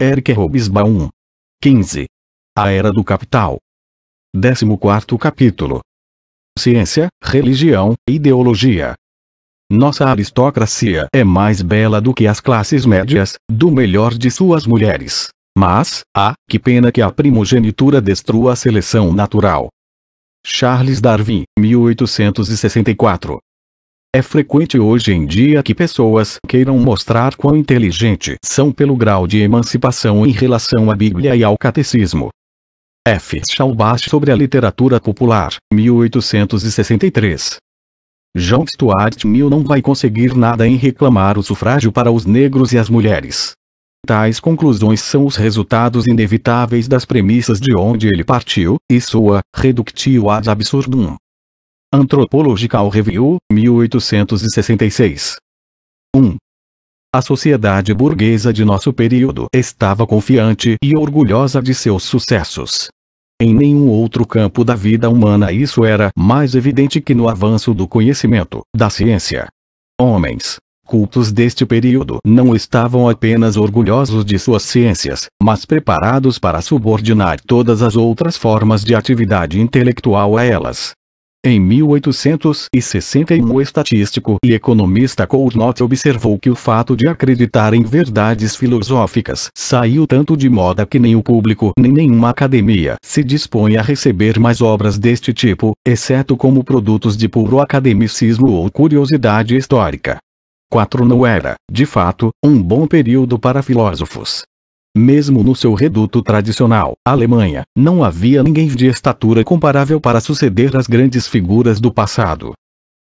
Eric Robesbaum. 15. A Era do Capital. 14 capítulo. Ciência, religião, ideologia. Nossa aristocracia é mais bela do que as classes médias, do melhor de suas mulheres. Mas, ah, que pena que a primogenitura destrua a seleção natural. Charles Darwin, 1864. É frequente hoje em dia que pessoas queiram mostrar quão inteligente são pelo grau de emancipação em relação à Bíblia e ao Catecismo. F. Schaubach sobre a literatura popular, 1863. John Stuart Mill não vai conseguir nada em reclamar o sufrágio para os negros e as mulheres. Tais conclusões são os resultados inevitáveis das premissas de onde ele partiu, e sua reductio ad absurdum Anthropological Review, 1866. 1. A sociedade burguesa de nosso período estava confiante e orgulhosa de seus sucessos. Em nenhum outro campo da vida humana isso era mais evidente que no avanço do conhecimento, da ciência. Homens, cultos deste período não estavam apenas orgulhosos de suas ciências, mas preparados para subordinar todas as outras formas de atividade intelectual a elas. Em 1861 o estatístico e economista Cournot observou que o fato de acreditar em verdades filosóficas saiu tanto de moda que nem o público nem nenhuma academia se dispõe a receber mais obras deste tipo, exceto como produtos de puro academicismo ou curiosidade histórica. 4 Não era, de fato, um bom período para filósofos. Mesmo no seu reduto tradicional, Alemanha, não havia ninguém de estatura comparável para suceder as grandes figuras do passado.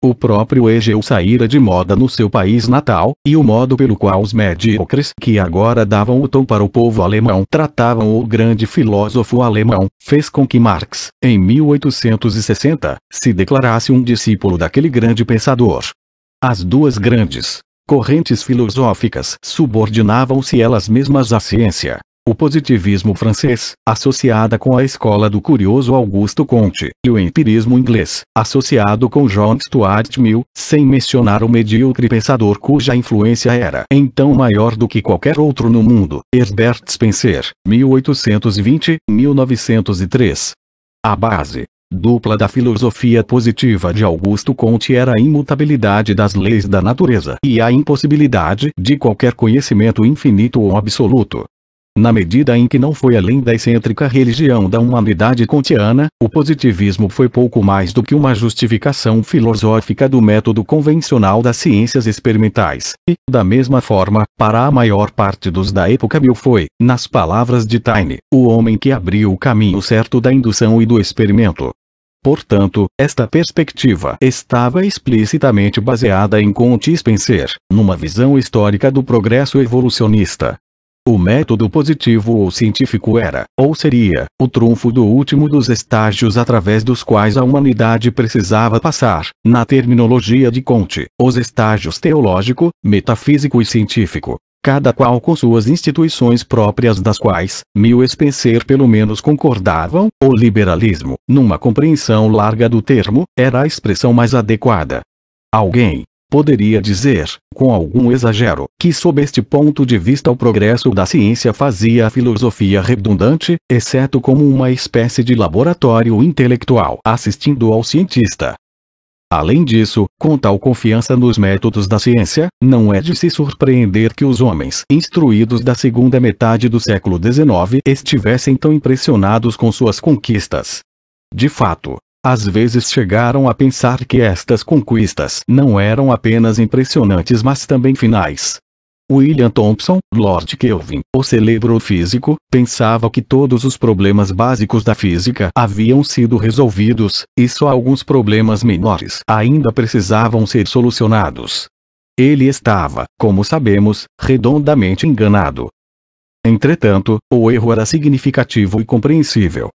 O próprio Egeu saíra de moda no seu país natal, e o modo pelo qual os medíocres que agora davam o tom para o povo alemão tratavam o grande filósofo alemão, fez com que Marx, em 1860, se declarasse um discípulo daquele grande pensador. As duas grandes correntes filosóficas subordinavam-se elas mesmas à ciência. O positivismo francês, associada com a escola do curioso Augusto Comte, e o empirismo inglês, associado com John Stuart Mill, sem mencionar o medíocre pensador cuja influência era então maior do que qualquer outro no mundo, Herbert Spencer, 1820-1903. A base dupla da filosofia positiva de Augusto Conte era a imutabilidade das leis da natureza e a impossibilidade de qualquer conhecimento infinito ou absoluto. Na medida em que não foi além da excêntrica religião da humanidade kantiana, o positivismo foi pouco mais do que uma justificação filosófica do método convencional das ciências experimentais, e, da mesma forma, para a maior parte dos da época mil foi, nas palavras de Taine, o homem que abriu o caminho certo da indução e do experimento. Portanto, esta perspectiva estava explicitamente baseada em Conti Spencer, numa visão histórica do progresso evolucionista, o método positivo ou científico era, ou seria, o trunfo do último dos estágios através dos quais a humanidade precisava passar, na terminologia de Comte, os estágios teológico, metafísico e científico cada qual com suas instituições próprias das quais, Mil Spencer pelo menos concordavam, o liberalismo, numa compreensão larga do termo, era a expressão mais adequada. Alguém, poderia dizer, com algum exagero, que sob este ponto de vista o progresso da ciência fazia a filosofia redundante, exceto como uma espécie de laboratório intelectual assistindo ao cientista. Além disso, com tal confiança nos métodos da ciência, não é de se surpreender que os homens instruídos da segunda metade do século XIX estivessem tão impressionados com suas conquistas. De fato, às vezes chegaram a pensar que estas conquistas não eram apenas impressionantes mas também finais. William Thompson, Lord Kelvin, o celebre físico, pensava que todos os problemas básicos da física haviam sido resolvidos, e só alguns problemas menores ainda precisavam ser solucionados. Ele estava, como sabemos, redondamente enganado. Entretanto, o erro era significativo e compreensível.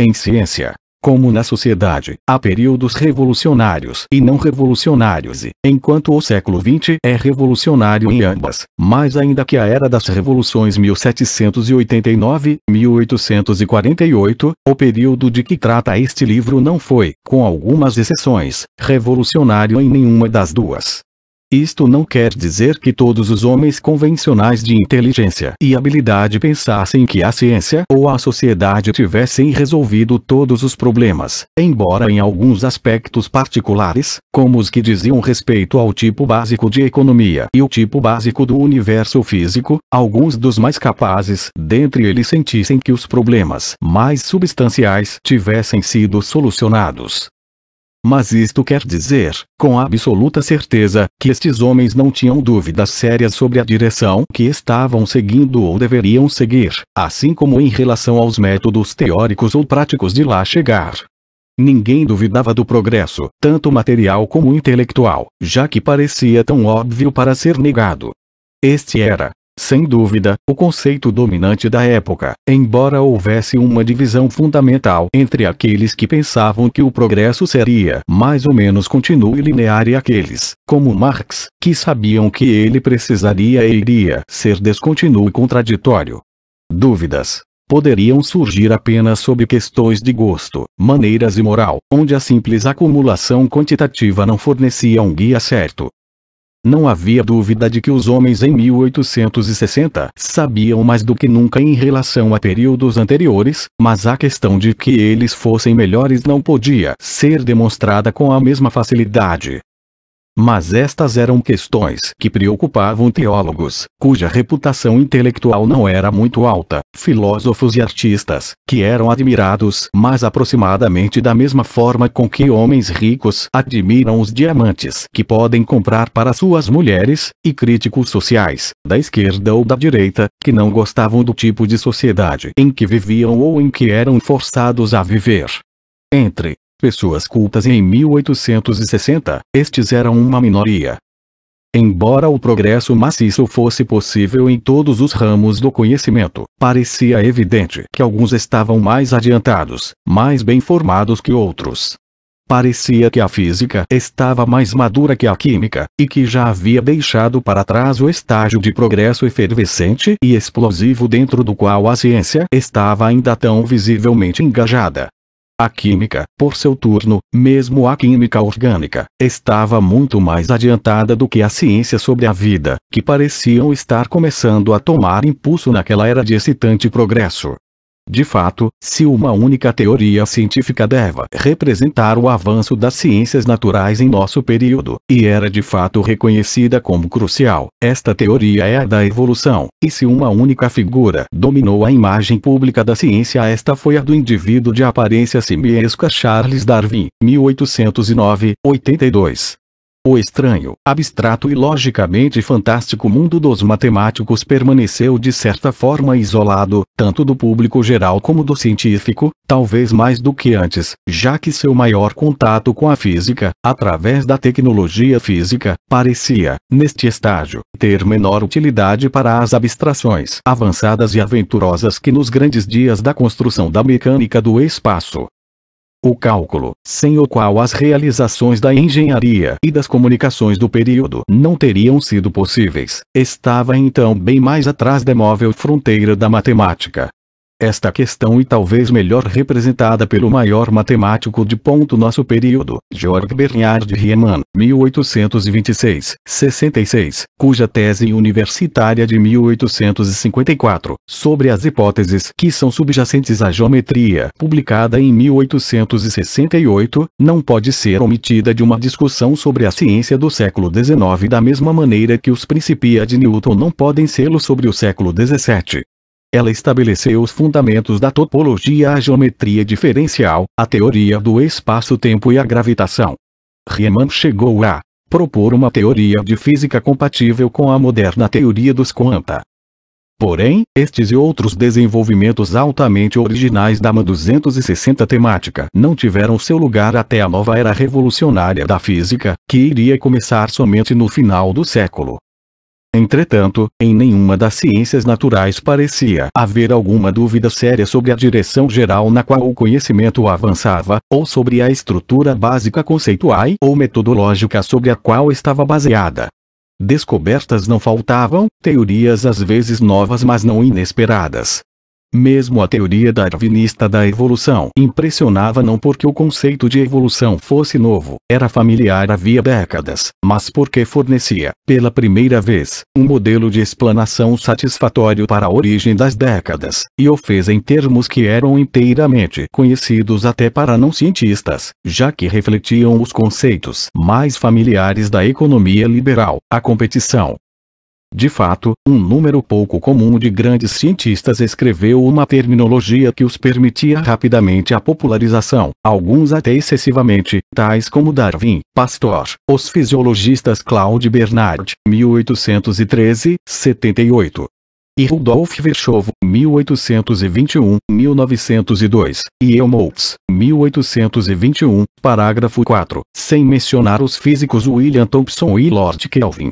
Em ciência, como na sociedade, há períodos revolucionários e não revolucionários e, enquanto o século XX é revolucionário em ambas, mais ainda que a era das revoluções 1789-1848, o período de que trata este livro não foi, com algumas exceções, revolucionário em nenhuma das duas. Isto não quer dizer que todos os homens convencionais de inteligência e habilidade pensassem que a ciência ou a sociedade tivessem resolvido todos os problemas, embora em alguns aspectos particulares, como os que diziam respeito ao tipo básico de economia e o tipo básico do universo físico, alguns dos mais capazes dentre eles sentissem que os problemas mais substanciais tivessem sido solucionados. Mas isto quer dizer, com absoluta certeza, que estes homens não tinham dúvidas sérias sobre a direção que estavam seguindo ou deveriam seguir, assim como em relação aos métodos teóricos ou práticos de lá chegar. Ninguém duvidava do progresso, tanto material como intelectual, já que parecia tão óbvio para ser negado. Este era, sem dúvida, o conceito dominante da época, embora houvesse uma divisão fundamental entre aqueles que pensavam que o progresso seria mais ou menos contínuo e linear e aqueles, como Marx, que sabiam que ele precisaria e iria ser descontinuo e contraditório. Dúvidas, poderiam surgir apenas sobre questões de gosto, maneiras e moral, onde a simples acumulação quantitativa não fornecia um guia certo, não havia dúvida de que os homens em 1860 sabiam mais do que nunca em relação a períodos anteriores, mas a questão de que eles fossem melhores não podia ser demonstrada com a mesma facilidade. Mas estas eram questões que preocupavam teólogos, cuja reputação intelectual não era muito alta, filósofos e artistas, que eram admirados, mais aproximadamente da mesma forma com que homens ricos admiram os diamantes que podem comprar para suas mulheres, e críticos sociais, da esquerda ou da direita, que não gostavam do tipo de sociedade em que viviam ou em que eram forçados a viver. Entre pessoas cultas em 1860, estes eram uma minoria. Embora o progresso maciço fosse possível em todos os ramos do conhecimento, parecia evidente que alguns estavam mais adiantados, mais bem formados que outros. Parecia que a física estava mais madura que a química, e que já havia deixado para trás o estágio de progresso efervescente e explosivo dentro do qual a ciência estava ainda tão visivelmente engajada. A química, por seu turno, mesmo a química orgânica, estava muito mais adiantada do que a ciência sobre a vida, que pareciam estar começando a tomar impulso naquela era de excitante progresso. De fato, se uma única teoria científica deva representar o avanço das ciências naturais em nosso período, e era de fato reconhecida como crucial, esta teoria é a da evolução, e se uma única figura dominou a imagem pública da ciência esta foi a do indivíduo de aparência simiesca Charles Darwin, 1809, 82. O estranho, abstrato e logicamente fantástico mundo dos matemáticos permaneceu de certa forma isolado, tanto do público geral como do científico, talvez mais do que antes, já que seu maior contato com a física, através da tecnologia física, parecia, neste estágio, ter menor utilidade para as abstrações avançadas e aventurosas que nos grandes dias da construção da mecânica do espaço, o cálculo, sem o qual as realizações da engenharia e das comunicações do período não teriam sido possíveis, estava então bem mais atrás da móvel fronteira da matemática. Esta questão e talvez melhor representada pelo maior matemático de ponto nosso período, George Bernard Riemann, 1826-66, cuja tese universitária de 1854, sobre as hipóteses que são subjacentes à geometria, publicada em 1868, não pode ser omitida de uma discussão sobre a ciência do século XIX da mesma maneira que os principia de Newton não podem sê-lo sobre o século XVII. Ela estabeleceu os fundamentos da topologia a geometria diferencial, a teoria do espaço-tempo e a gravitação. Riemann chegou a propor uma teoria de física compatível com a moderna teoria dos quanta. Porém, estes e outros desenvolvimentos altamente originais da MA 260 temática não tiveram seu lugar até a nova era revolucionária da física, que iria começar somente no final do século Entretanto, em nenhuma das ciências naturais parecia haver alguma dúvida séria sobre a direção geral na qual o conhecimento avançava, ou sobre a estrutura básica conceitual ou metodológica sobre a qual estava baseada. Descobertas não faltavam, teorias às vezes novas mas não inesperadas, mesmo a teoria darwinista da evolução impressionava não porque o conceito de evolução fosse novo, era familiar havia décadas, mas porque fornecia, pela primeira vez, um modelo de explanação satisfatório para a origem das décadas, e o fez em termos que eram inteiramente conhecidos até para não cientistas, já que refletiam os conceitos mais familiares da economia liberal, a competição, de fato, um número pouco comum de grandes cientistas escreveu uma terminologia que os permitia rapidamente a popularização, alguns até excessivamente, tais como Darwin, Pasteur, os fisiologistas Claude Bernard, 1813, 78, e Rudolf Virchow, 1821, 1902, e Helmholtz, 1821, parágrafo 4, sem mencionar os físicos William Thompson e Lord Kelvin,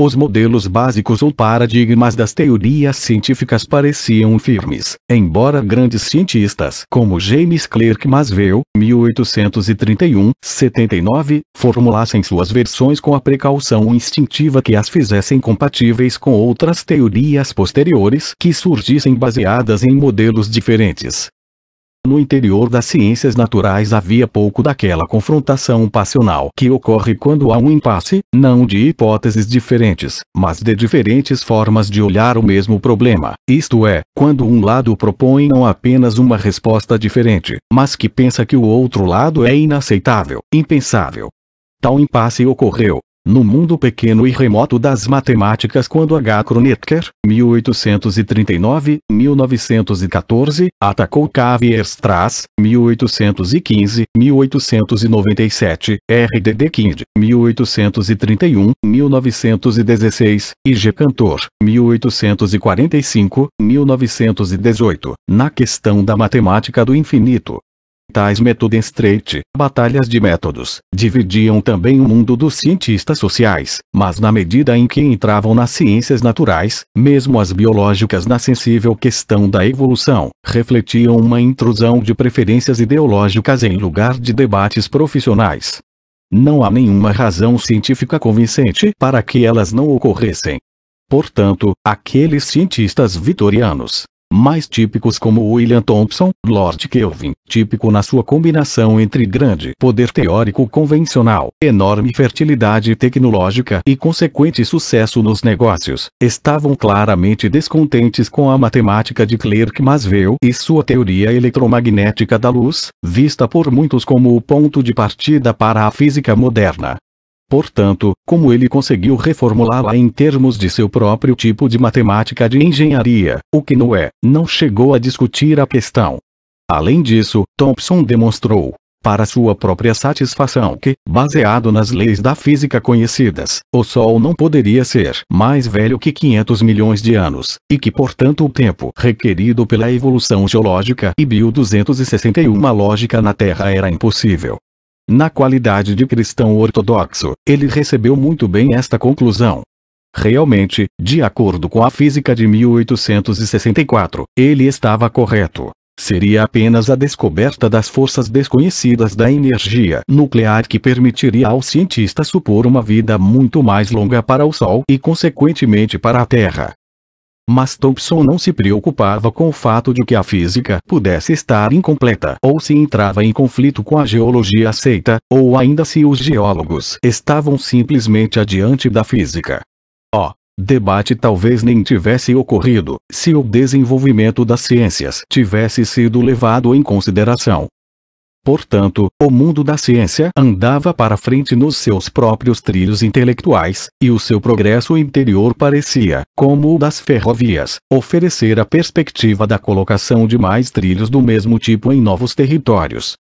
os modelos básicos ou paradigmas das teorias científicas pareciam firmes, embora grandes cientistas como James Clerk Maxwell 1831-79, formulassem suas versões com a precaução instintiva que as fizessem compatíveis com outras teorias posteriores que surgissem baseadas em modelos diferentes. No interior das ciências naturais havia pouco daquela confrontação passional que ocorre quando há um impasse, não de hipóteses diferentes, mas de diferentes formas de olhar o mesmo problema, isto é, quando um lado propõe não apenas uma resposta diferente, mas que pensa que o outro lado é inaceitável, impensável. Tal impasse ocorreu, no mundo pequeno e remoto das matemáticas quando H. Kronecker, 1839-1914, atacou Cavier-Strass, 1815-1897, R.D.D. Kind, 1831-1916, e G. Cantor, 1845-1918, na questão da matemática do infinito. Tais métodos Strait, batalhas de métodos, dividiam também o mundo dos cientistas sociais, mas na medida em que entravam nas ciências naturais, mesmo as biológicas na sensível questão da evolução, refletiam uma intrusão de preferências ideológicas em lugar de debates profissionais. Não há nenhuma razão científica convincente para que elas não ocorressem. Portanto, aqueles cientistas vitorianos, mais típicos como William Thompson, Lord Kelvin, típico na sua combinação entre grande poder teórico convencional, enorme fertilidade tecnológica e consequente sucesso nos negócios, estavam claramente descontentes com a matemática de Clerk Masveu e sua teoria eletromagnética da luz, vista por muitos como o ponto de partida para a física moderna. Portanto, como ele conseguiu reformulá-la em termos de seu próprio tipo de matemática de engenharia, o que não é, não chegou a discutir a questão. Além disso, Thompson demonstrou, para sua própria satisfação que, baseado nas leis da física conhecidas, o Sol não poderia ser mais velho que 500 milhões de anos, e que portanto o tempo requerido pela evolução geológica e Bio 261 lógica na Terra era impossível. Na qualidade de cristão ortodoxo, ele recebeu muito bem esta conclusão. Realmente, de acordo com a física de 1864, ele estava correto. Seria apenas a descoberta das forças desconhecidas da energia nuclear que permitiria ao cientista supor uma vida muito mais longa para o Sol e consequentemente para a Terra mas Thompson não se preocupava com o fato de que a física pudesse estar incompleta ou se entrava em conflito com a geologia aceita, ou ainda se os geólogos estavam simplesmente adiante da física. O debate talvez nem tivesse ocorrido se o desenvolvimento das ciências tivesse sido levado em consideração. Portanto, o mundo da ciência andava para frente nos seus próprios trilhos intelectuais, e o seu progresso interior parecia, como o das ferrovias, oferecer a perspectiva da colocação de mais trilhos do mesmo tipo em novos territórios,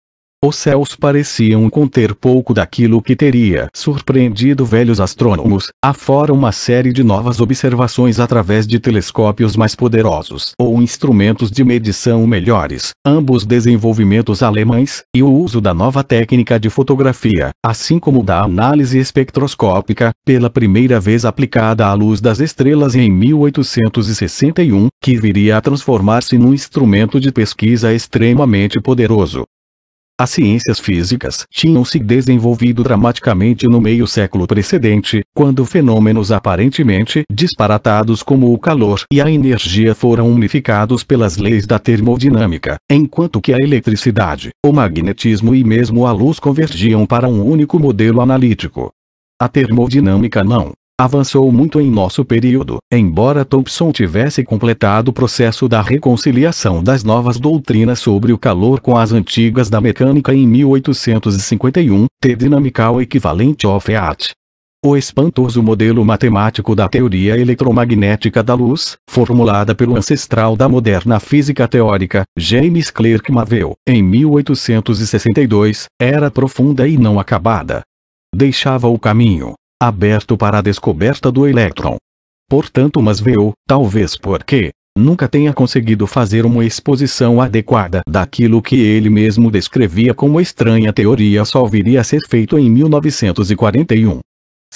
os céus pareciam conter pouco daquilo que teria surpreendido velhos astrônomos, afora uma série de novas observações através de telescópios mais poderosos ou instrumentos de medição melhores, ambos desenvolvimentos alemães, e o uso da nova técnica de fotografia, assim como da análise espectroscópica, pela primeira vez aplicada à luz das estrelas em 1861, que viria a transformar-se num instrumento de pesquisa extremamente poderoso. As ciências físicas tinham se desenvolvido dramaticamente no meio século precedente, quando fenômenos aparentemente disparatados como o calor e a energia foram unificados pelas leis da termodinâmica, enquanto que a eletricidade, o magnetismo e mesmo a luz convergiam para um único modelo analítico. A termodinâmica não avançou muito em nosso período, embora Thompson tivesse completado o processo da reconciliação das novas doutrinas sobre o calor com as antigas da mecânica em 1851, T dinamical equivalente ao Fiat. O espantoso modelo matemático da teoria eletromagnética da luz, formulada pelo ancestral da moderna física teórica, James Clerk Maxwell, em 1862, era profunda e não acabada. Deixava o caminho aberto para a descoberta do elétron. Portanto mas veio, talvez porque, nunca tenha conseguido fazer uma exposição adequada daquilo que ele mesmo descrevia como estranha teoria só viria a ser feito em 1941.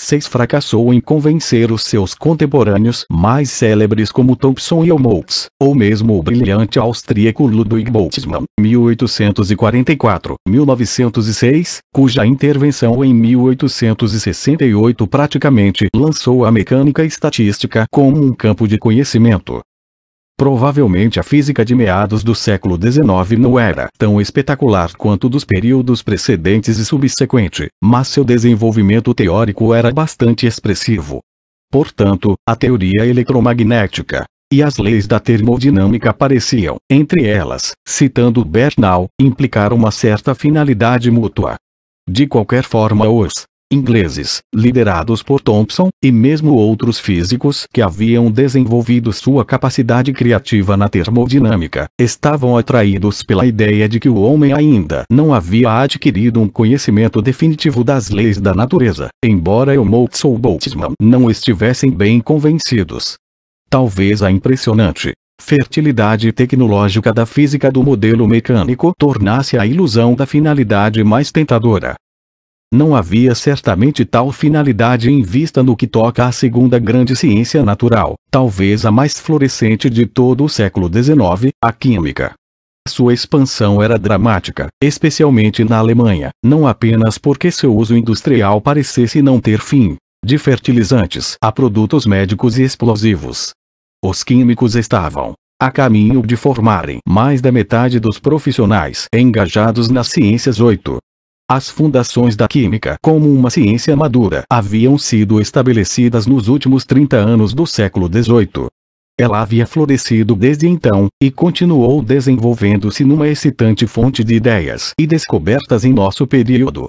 6 fracassou em convencer os seus contemporâneos mais célebres como Thompson e Helmholtz, ou mesmo o brilhante austríaco Ludwig Boltzmann, 1844-1906, cuja intervenção em 1868 praticamente lançou a mecânica estatística como um campo de conhecimento. Provavelmente a física de meados do século XIX não era tão espetacular quanto dos períodos precedentes e subsequente, mas seu desenvolvimento teórico era bastante expressivo. Portanto, a teoria eletromagnética e as leis da termodinâmica pareciam, entre elas, citando Bernal, implicar uma certa finalidade mútua. De qualquer forma os ingleses, liderados por Thompson, e mesmo outros físicos que haviam desenvolvido sua capacidade criativa na termodinâmica, estavam atraídos pela ideia de que o homem ainda não havia adquirido um conhecimento definitivo das leis da natureza, embora Helmholtz ou Boltzmann não estivessem bem convencidos. Talvez a impressionante fertilidade tecnológica da física do modelo mecânico tornasse a ilusão da finalidade mais tentadora, não havia certamente tal finalidade em vista no que toca à segunda grande ciência natural, talvez a mais florescente de todo o século XIX, a química. Sua expansão era dramática, especialmente na Alemanha, não apenas porque seu uso industrial parecesse não ter fim, de fertilizantes a produtos médicos e explosivos. Os químicos estavam a caminho de formarem mais da metade dos profissionais engajados nas ciências 8 as fundações da química como uma ciência madura haviam sido estabelecidas nos últimos 30 anos do século XVIII. Ela havia florescido desde então, e continuou desenvolvendo-se numa excitante fonte de ideias e descobertas em nosso período.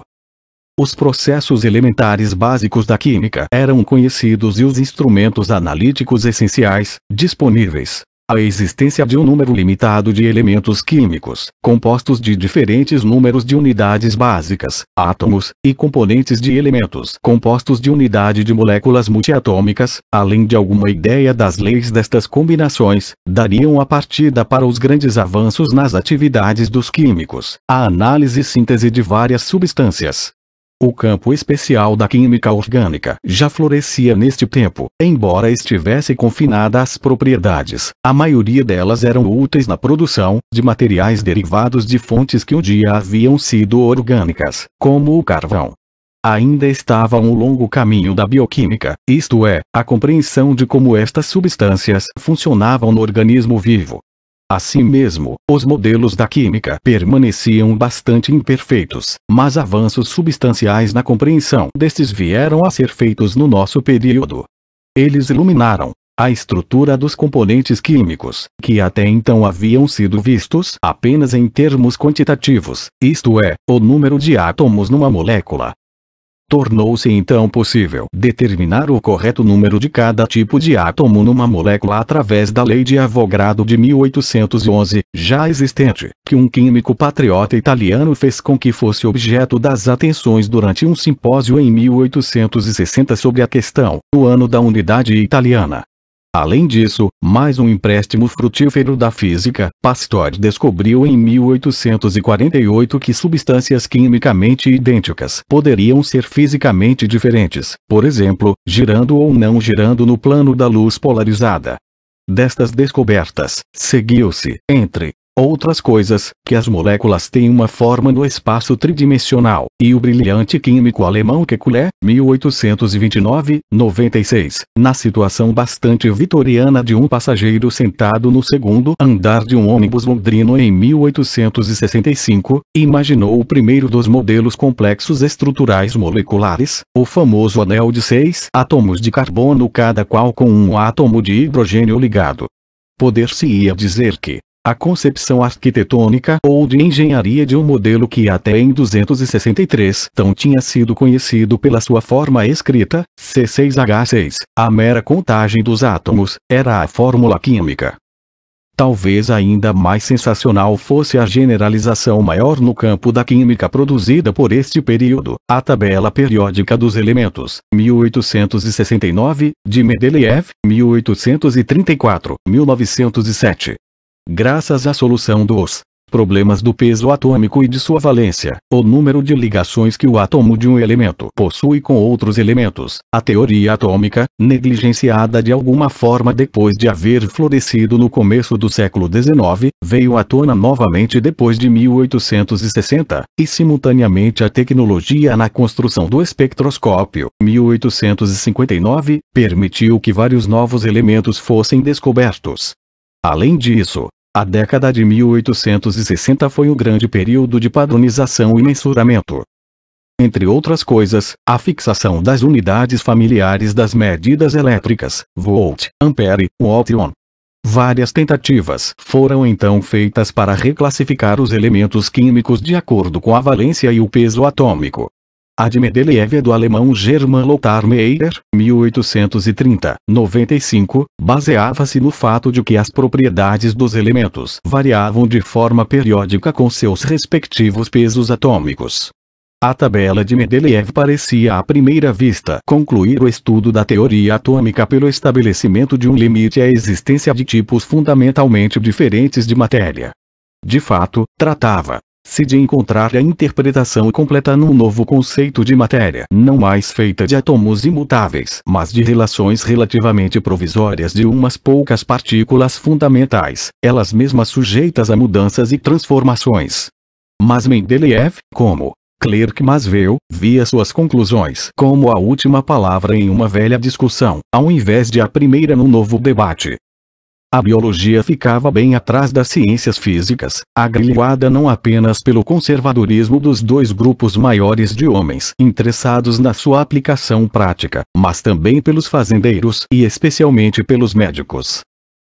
Os processos elementares básicos da química eram conhecidos e os instrumentos analíticos essenciais, disponíveis, a existência de um número limitado de elementos químicos, compostos de diferentes números de unidades básicas, átomos, e componentes de elementos compostos de unidade de moléculas multiatômicas, além de alguma ideia das leis destas combinações, dariam a partida para os grandes avanços nas atividades dos químicos, a análise e síntese de várias substâncias, o campo especial da química orgânica já florescia neste tempo, embora estivesse confinada às propriedades, a maioria delas eram úteis na produção de materiais derivados de fontes que um dia haviam sido orgânicas, como o carvão ainda estava um longo caminho da bioquímica, isto é, a compreensão de como estas substâncias funcionavam no organismo vivo, Assim mesmo, os modelos da química permaneciam bastante imperfeitos, mas avanços substanciais na compreensão destes vieram a ser feitos no nosso período. Eles iluminaram a estrutura dos componentes químicos, que até então haviam sido vistos apenas em termos quantitativos, isto é, o número de átomos numa molécula, Tornou-se então possível determinar o correto número de cada tipo de átomo numa molécula através da lei de Avogadro de 1811, já existente, que um químico patriota italiano fez com que fosse objeto das atenções durante um simpósio em 1860 sobre a questão, no ano da unidade italiana. Além disso, mais um empréstimo frutífero da física, Pasteur descobriu em 1848 que substâncias quimicamente idênticas poderiam ser fisicamente diferentes, por exemplo, girando ou não girando no plano da luz polarizada. Destas descobertas, seguiu-se, entre outras coisas, que as moléculas têm uma forma no espaço tridimensional, e o brilhante químico alemão Kekulé, 1829-96, na situação bastante vitoriana de um passageiro sentado no segundo andar de um ônibus londrino em 1865, imaginou o primeiro dos modelos complexos estruturais moleculares, o famoso anel de seis átomos de carbono cada qual com um átomo de hidrogênio ligado. Poder-se-ia dizer que, a concepção arquitetônica ou de engenharia de um modelo que até em 263 tão tinha sido conhecido pela sua forma escrita, C6H6, a mera contagem dos átomos, era a fórmula química. Talvez ainda mais sensacional fosse a generalização maior no campo da química produzida por este período, a tabela periódica dos elementos, 1869, de Mendeleev, 1834, 1907 graças à solução dos problemas do peso atômico e de sua valência, o número de ligações que o átomo de um elemento possui com outros elementos, a teoria atômica, negligenciada de alguma forma depois de haver florescido no começo do século XIX, veio à tona novamente depois de 1860, e simultaneamente a tecnologia na construção do espectroscópio, 1859, permitiu que vários novos elementos fossem descobertos, Além disso, a década de 1860 foi um grande período de padronização e mensuramento. Entre outras coisas, a fixação das unidades familiares das medidas elétricas, volt, ampere, watt e ohm. Várias tentativas foram então feitas para reclassificar os elementos químicos de acordo com a valência e o peso atômico. Admedeleev é do alemão German Lothar Meyer, 1830. 95, baseava-se no fato de que as propriedades dos elementos variavam de forma periódica com seus respectivos pesos atômicos. A tabela de Mendeleev parecia à primeira vista concluir o estudo da teoria atômica pelo estabelecimento de um limite à existência de tipos fundamentalmente diferentes de matéria. De fato, tratava, se de encontrar a interpretação completa num novo conceito de matéria, não mais feita de átomos imutáveis, mas de relações relativamente provisórias de umas poucas partículas fundamentais, elas mesmas sujeitas a mudanças e transformações. Mas Mendeleev, como Clerc masveu via suas conclusões como a última palavra em uma velha discussão, ao invés de a primeira num novo debate. A biologia ficava bem atrás das ciências físicas, agrilhoada não apenas pelo conservadorismo dos dois grupos maiores de homens interessados na sua aplicação prática, mas também pelos fazendeiros e especialmente pelos médicos.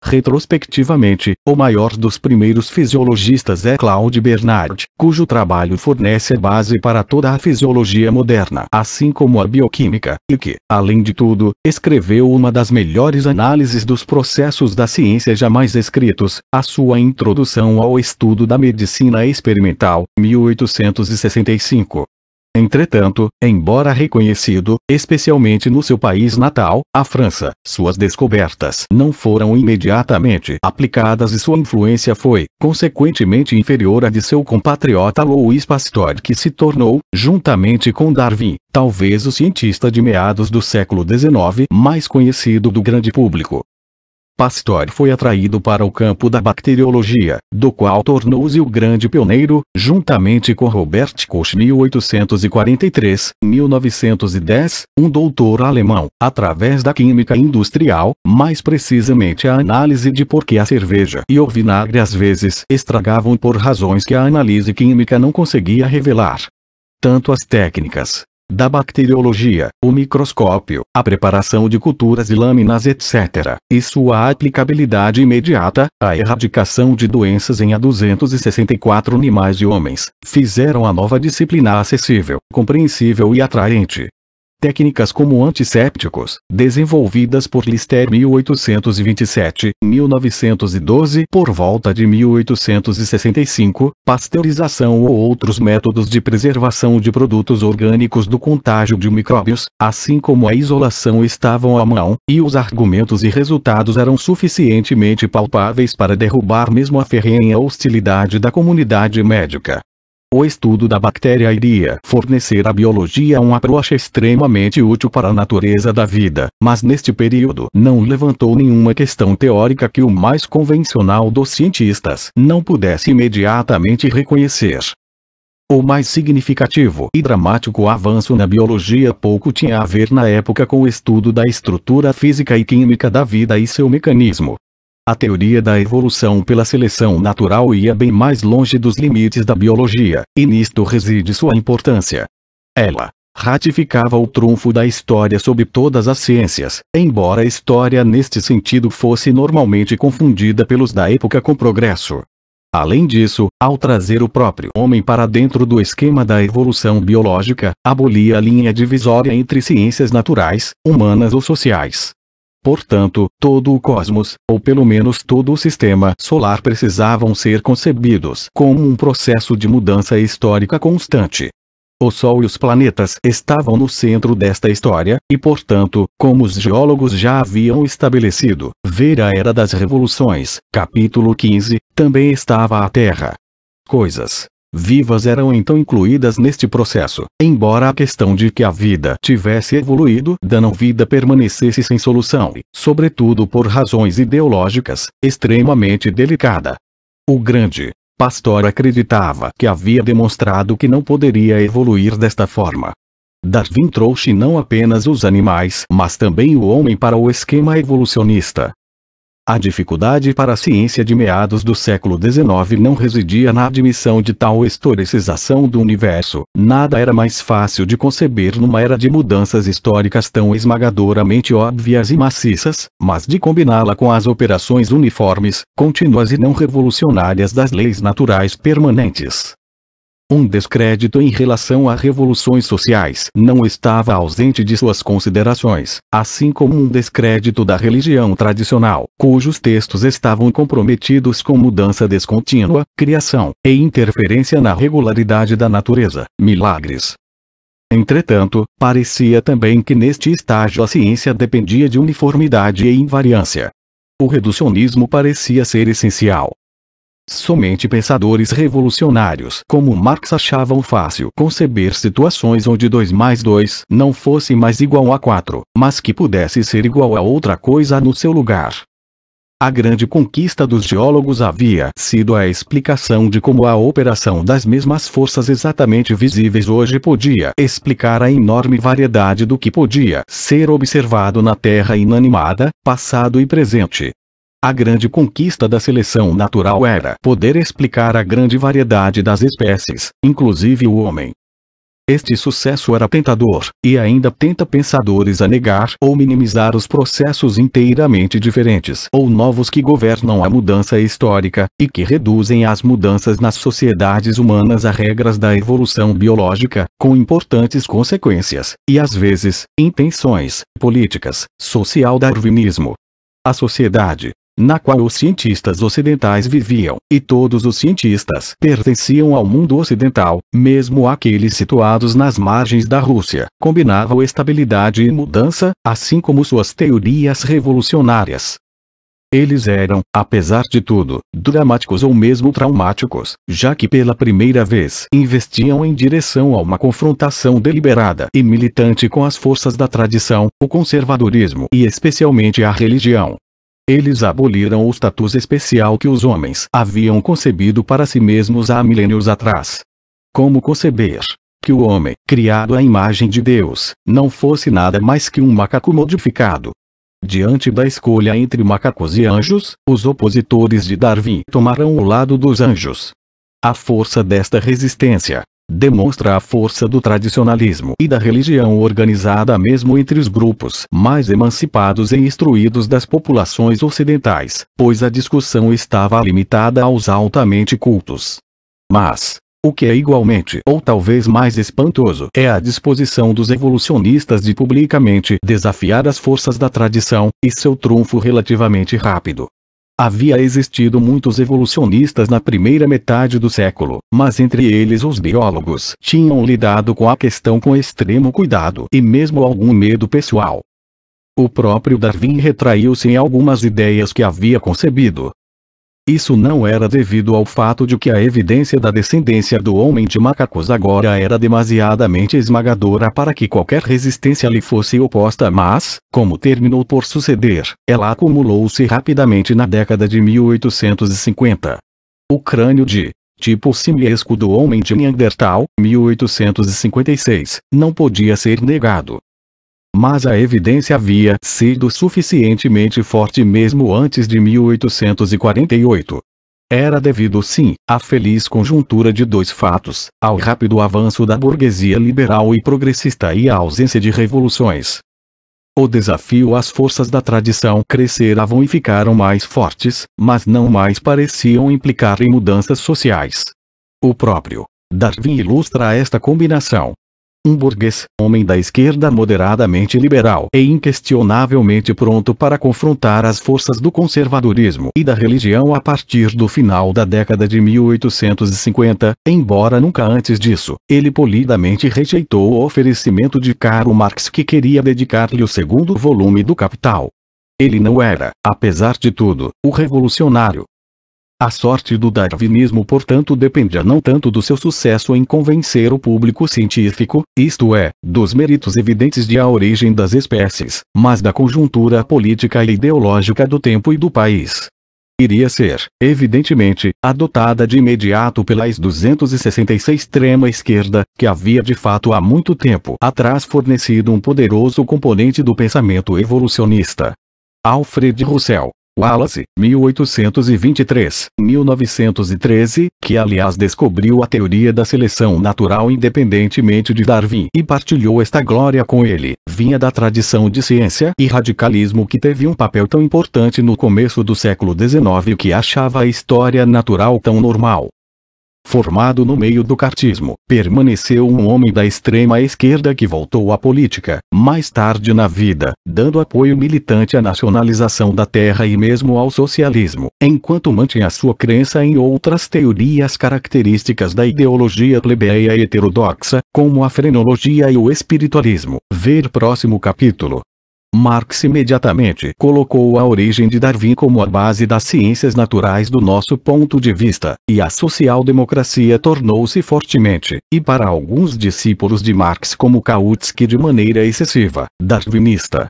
Retrospectivamente, o maior dos primeiros fisiologistas é Claude Bernard, cujo trabalho fornece a base para toda a fisiologia moderna, assim como a bioquímica, e que, além de tudo, escreveu uma das melhores análises dos processos da ciência jamais escritos, a sua introdução ao estudo da medicina experimental, 1865. Entretanto, embora reconhecido, especialmente no seu país natal, a França, suas descobertas não foram imediatamente aplicadas e sua influência foi, consequentemente inferior à de seu compatriota Louis Pasteur que se tornou, juntamente com Darwin, talvez o cientista de meados do século XIX mais conhecido do grande público. Pasteur foi atraído para o campo da bacteriologia, do qual tornou-se o grande pioneiro, juntamente com Robert Koch 1843-1910, um doutor alemão, através da química industrial, mais precisamente a análise de por que a cerveja e o vinagre às vezes estragavam por razões que a análise química não conseguia revelar. Tanto as técnicas da bacteriologia, o microscópio, a preparação de culturas e lâminas etc., e sua aplicabilidade imediata, a erradicação de doenças em a 264 animais e homens, fizeram a nova disciplina acessível, compreensível e atraente, Técnicas como antissépticos, desenvolvidas por Lister 1827-1912 por volta de 1865, pasteurização ou outros métodos de preservação de produtos orgânicos do contágio de micróbios, assim como a isolação estavam à mão, e os argumentos e resultados eram suficientemente palpáveis para derrubar mesmo a ferrenha hostilidade da comunidade médica. O estudo da bactéria iria fornecer à biologia um approach extremamente útil para a natureza da vida, mas neste período não levantou nenhuma questão teórica que o mais convencional dos cientistas não pudesse imediatamente reconhecer. O mais significativo e dramático avanço na biologia pouco tinha a ver na época com o estudo da estrutura física e química da vida e seu mecanismo, a teoria da evolução pela seleção natural ia bem mais longe dos limites da biologia, e nisto reside sua importância. Ela ratificava o trunfo da história sobre todas as ciências, embora a história neste sentido fosse normalmente confundida pelos da época com progresso. Além disso, ao trazer o próprio homem para dentro do esquema da evolução biológica, abolia a linha divisória entre ciências naturais, humanas ou sociais. Portanto, todo o cosmos, ou pelo menos todo o sistema solar precisavam ser concebidos como um processo de mudança histórica constante. O Sol e os planetas estavam no centro desta história, e portanto, como os geólogos já haviam estabelecido, ver a Era das Revoluções, capítulo 15, também estava a Terra. Coisas, vivas eram então incluídas neste processo, embora a questão de que a vida tivesse evoluído da não vida permanecesse sem solução e, sobretudo por razões ideológicas, extremamente delicada. O grande pastor acreditava que havia demonstrado que não poderia evoluir desta forma. Darwin trouxe não apenas os animais, mas também o homem para o esquema evolucionista, a dificuldade para a ciência de meados do século XIX não residia na admissão de tal historicização do universo, nada era mais fácil de conceber numa era de mudanças históricas tão esmagadoramente óbvias e maciças, mas de combiná-la com as operações uniformes, contínuas e não revolucionárias das leis naturais permanentes. Um descrédito em relação a revoluções sociais não estava ausente de suas considerações, assim como um descrédito da religião tradicional, cujos textos estavam comprometidos com mudança descontínua, criação e interferência na regularidade da natureza, milagres, Entretanto, parecia também que neste estágio a ciência dependia de uniformidade e invariância. O reducionismo parecia ser essencial, Somente pensadores revolucionários como Marx achavam fácil conceber situações onde 2 mais 2 não fosse mais igual a 4, mas que pudesse ser igual a outra coisa no seu lugar. A grande conquista dos geólogos havia sido a explicação de como a operação das mesmas forças exatamente visíveis hoje podia explicar a enorme variedade do que podia ser observado na Terra inanimada, passado e presente. A grande conquista da seleção natural era poder explicar a grande variedade das espécies, inclusive o homem. Este sucesso era tentador, e ainda tenta pensadores a negar ou minimizar os processos inteiramente diferentes ou novos que governam a mudança histórica, e que reduzem as mudanças nas sociedades humanas a regras da evolução biológica, com importantes consequências, e às vezes, intenções, políticas, social darwinismo. A sociedade, na qual os cientistas ocidentais viviam, e todos os cientistas pertenciam ao mundo ocidental, mesmo aqueles situados nas margens da Rússia, combinavam estabilidade e mudança, assim como suas teorias revolucionárias. Eles eram, apesar de tudo, dramáticos ou mesmo traumáticos, já que pela primeira vez investiam em direção a uma confrontação deliberada e militante com as forças da tradição, o conservadorismo e especialmente a religião, eles aboliram o status especial que os homens haviam concebido para si mesmos há milênios atrás. Como conceber que o homem, criado à imagem de Deus, não fosse nada mais que um macaco modificado? Diante da escolha entre macacos e anjos, os opositores de Darwin tomaram o lado dos anjos. A força desta resistência demonstra a força do tradicionalismo e da religião organizada mesmo entre os grupos mais emancipados e instruídos das populações ocidentais, pois a discussão estava limitada aos altamente cultos. Mas, o que é igualmente ou talvez mais espantoso é a disposição dos evolucionistas de publicamente desafiar as forças da tradição, e seu trunfo relativamente rápido, Havia existido muitos evolucionistas na primeira metade do século, mas entre eles os biólogos tinham lidado com a questão com extremo cuidado e mesmo algum medo pessoal. O próprio Darwin retraiu-se em algumas ideias que havia concebido, isso não era devido ao fato de que a evidência da descendência do homem de macacos agora era demasiadamente esmagadora para que qualquer resistência lhe fosse oposta mas, como terminou por suceder, ela acumulou-se rapidamente na década de 1850. O crânio de tipo simiesco do homem de Neandertal, 1856, não podia ser negado mas a evidência havia sido suficientemente forte mesmo antes de 1848. Era devido sim, à feliz conjuntura de dois fatos, ao rápido avanço da burguesia liberal e progressista e à ausência de revoluções. O desafio às forças da tradição cresceram e ficaram mais fortes, mas não mais pareciam implicar em mudanças sociais. O próprio Darwin ilustra esta combinação. Um burguês, homem da esquerda moderadamente liberal e inquestionavelmente pronto para confrontar as forças do conservadorismo e da religião a partir do final da década de 1850, embora nunca antes disso, ele polidamente rejeitou o oferecimento de Karl Marx que queria dedicar-lhe o segundo volume do Capital. Ele não era, apesar de tudo, o revolucionário, a sorte do darwinismo portanto dependia não tanto do seu sucesso em convencer o público científico, isto é, dos méritos evidentes de a origem das espécies, mas da conjuntura política e ideológica do tempo e do país iria ser, evidentemente, adotada de imediato pela ex-266 extrema esquerda, que havia de fato há muito tempo atrás fornecido um poderoso componente do pensamento evolucionista. Alfred Russell, Wallace, 1823-1913, que aliás descobriu a teoria da seleção natural independentemente de Darwin e partilhou esta glória com ele, vinha da tradição de ciência e radicalismo que teve um papel tão importante no começo do século XIX que achava a história natural tão normal, formado no meio do cartismo, permaneceu um homem da extrema esquerda que voltou à política, mais tarde na vida, dando apoio militante à nacionalização da terra e mesmo ao socialismo, enquanto mantinha sua crença em outras teorias características da ideologia plebeia heterodoxa, como a frenologia e o espiritualismo. Ver próximo capítulo. Marx imediatamente colocou a origem de Darwin como a base das ciências naturais do nosso ponto de vista, e a social-democracia tornou-se fortemente, e para alguns discípulos de Marx como Kautsky de maneira excessiva, darwinista.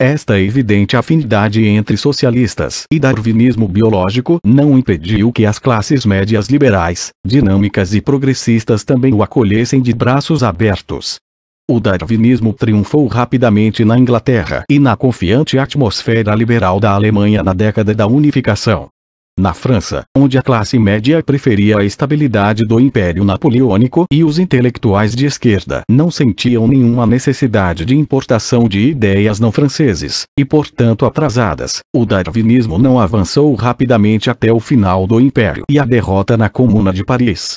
Esta evidente afinidade entre socialistas e darwinismo biológico não impediu que as classes médias liberais, dinâmicas e progressistas também o acolhessem de braços abertos. O darwinismo triunfou rapidamente na Inglaterra e na confiante atmosfera liberal da Alemanha na década da unificação. Na França, onde a classe média preferia a estabilidade do Império Napoleônico e os intelectuais de esquerda não sentiam nenhuma necessidade de importação de ideias não franceses, e portanto atrasadas, o darwinismo não avançou rapidamente até o final do Império e a derrota na Comuna de Paris.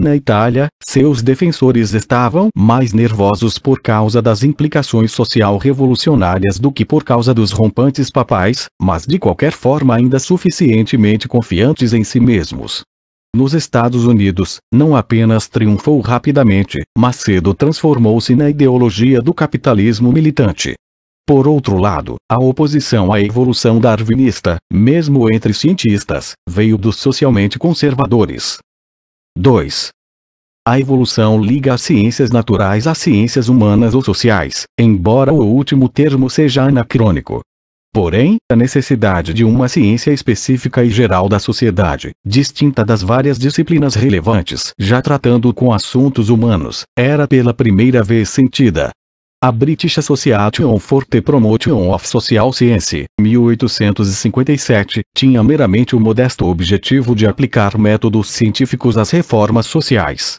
Na Itália, seus defensores estavam mais nervosos por causa das implicações social revolucionárias do que por causa dos rompantes papais, mas de qualquer forma ainda suficientemente confiantes em si mesmos. Nos Estados Unidos, não apenas triunfou rapidamente, mas cedo transformou-se na ideologia do capitalismo militante. Por outro lado, a oposição à evolução darwinista, mesmo entre cientistas, veio dos socialmente conservadores. 2. A evolução liga as ciências naturais às ciências humanas ou sociais, embora o último termo seja anacrônico. Porém, a necessidade de uma ciência específica e geral da sociedade, distinta das várias disciplinas relevantes já tratando com assuntos humanos, era pela primeira vez sentida, a British Association for the Promotion of Social Science, 1857, tinha meramente o modesto objetivo de aplicar métodos científicos às reformas sociais.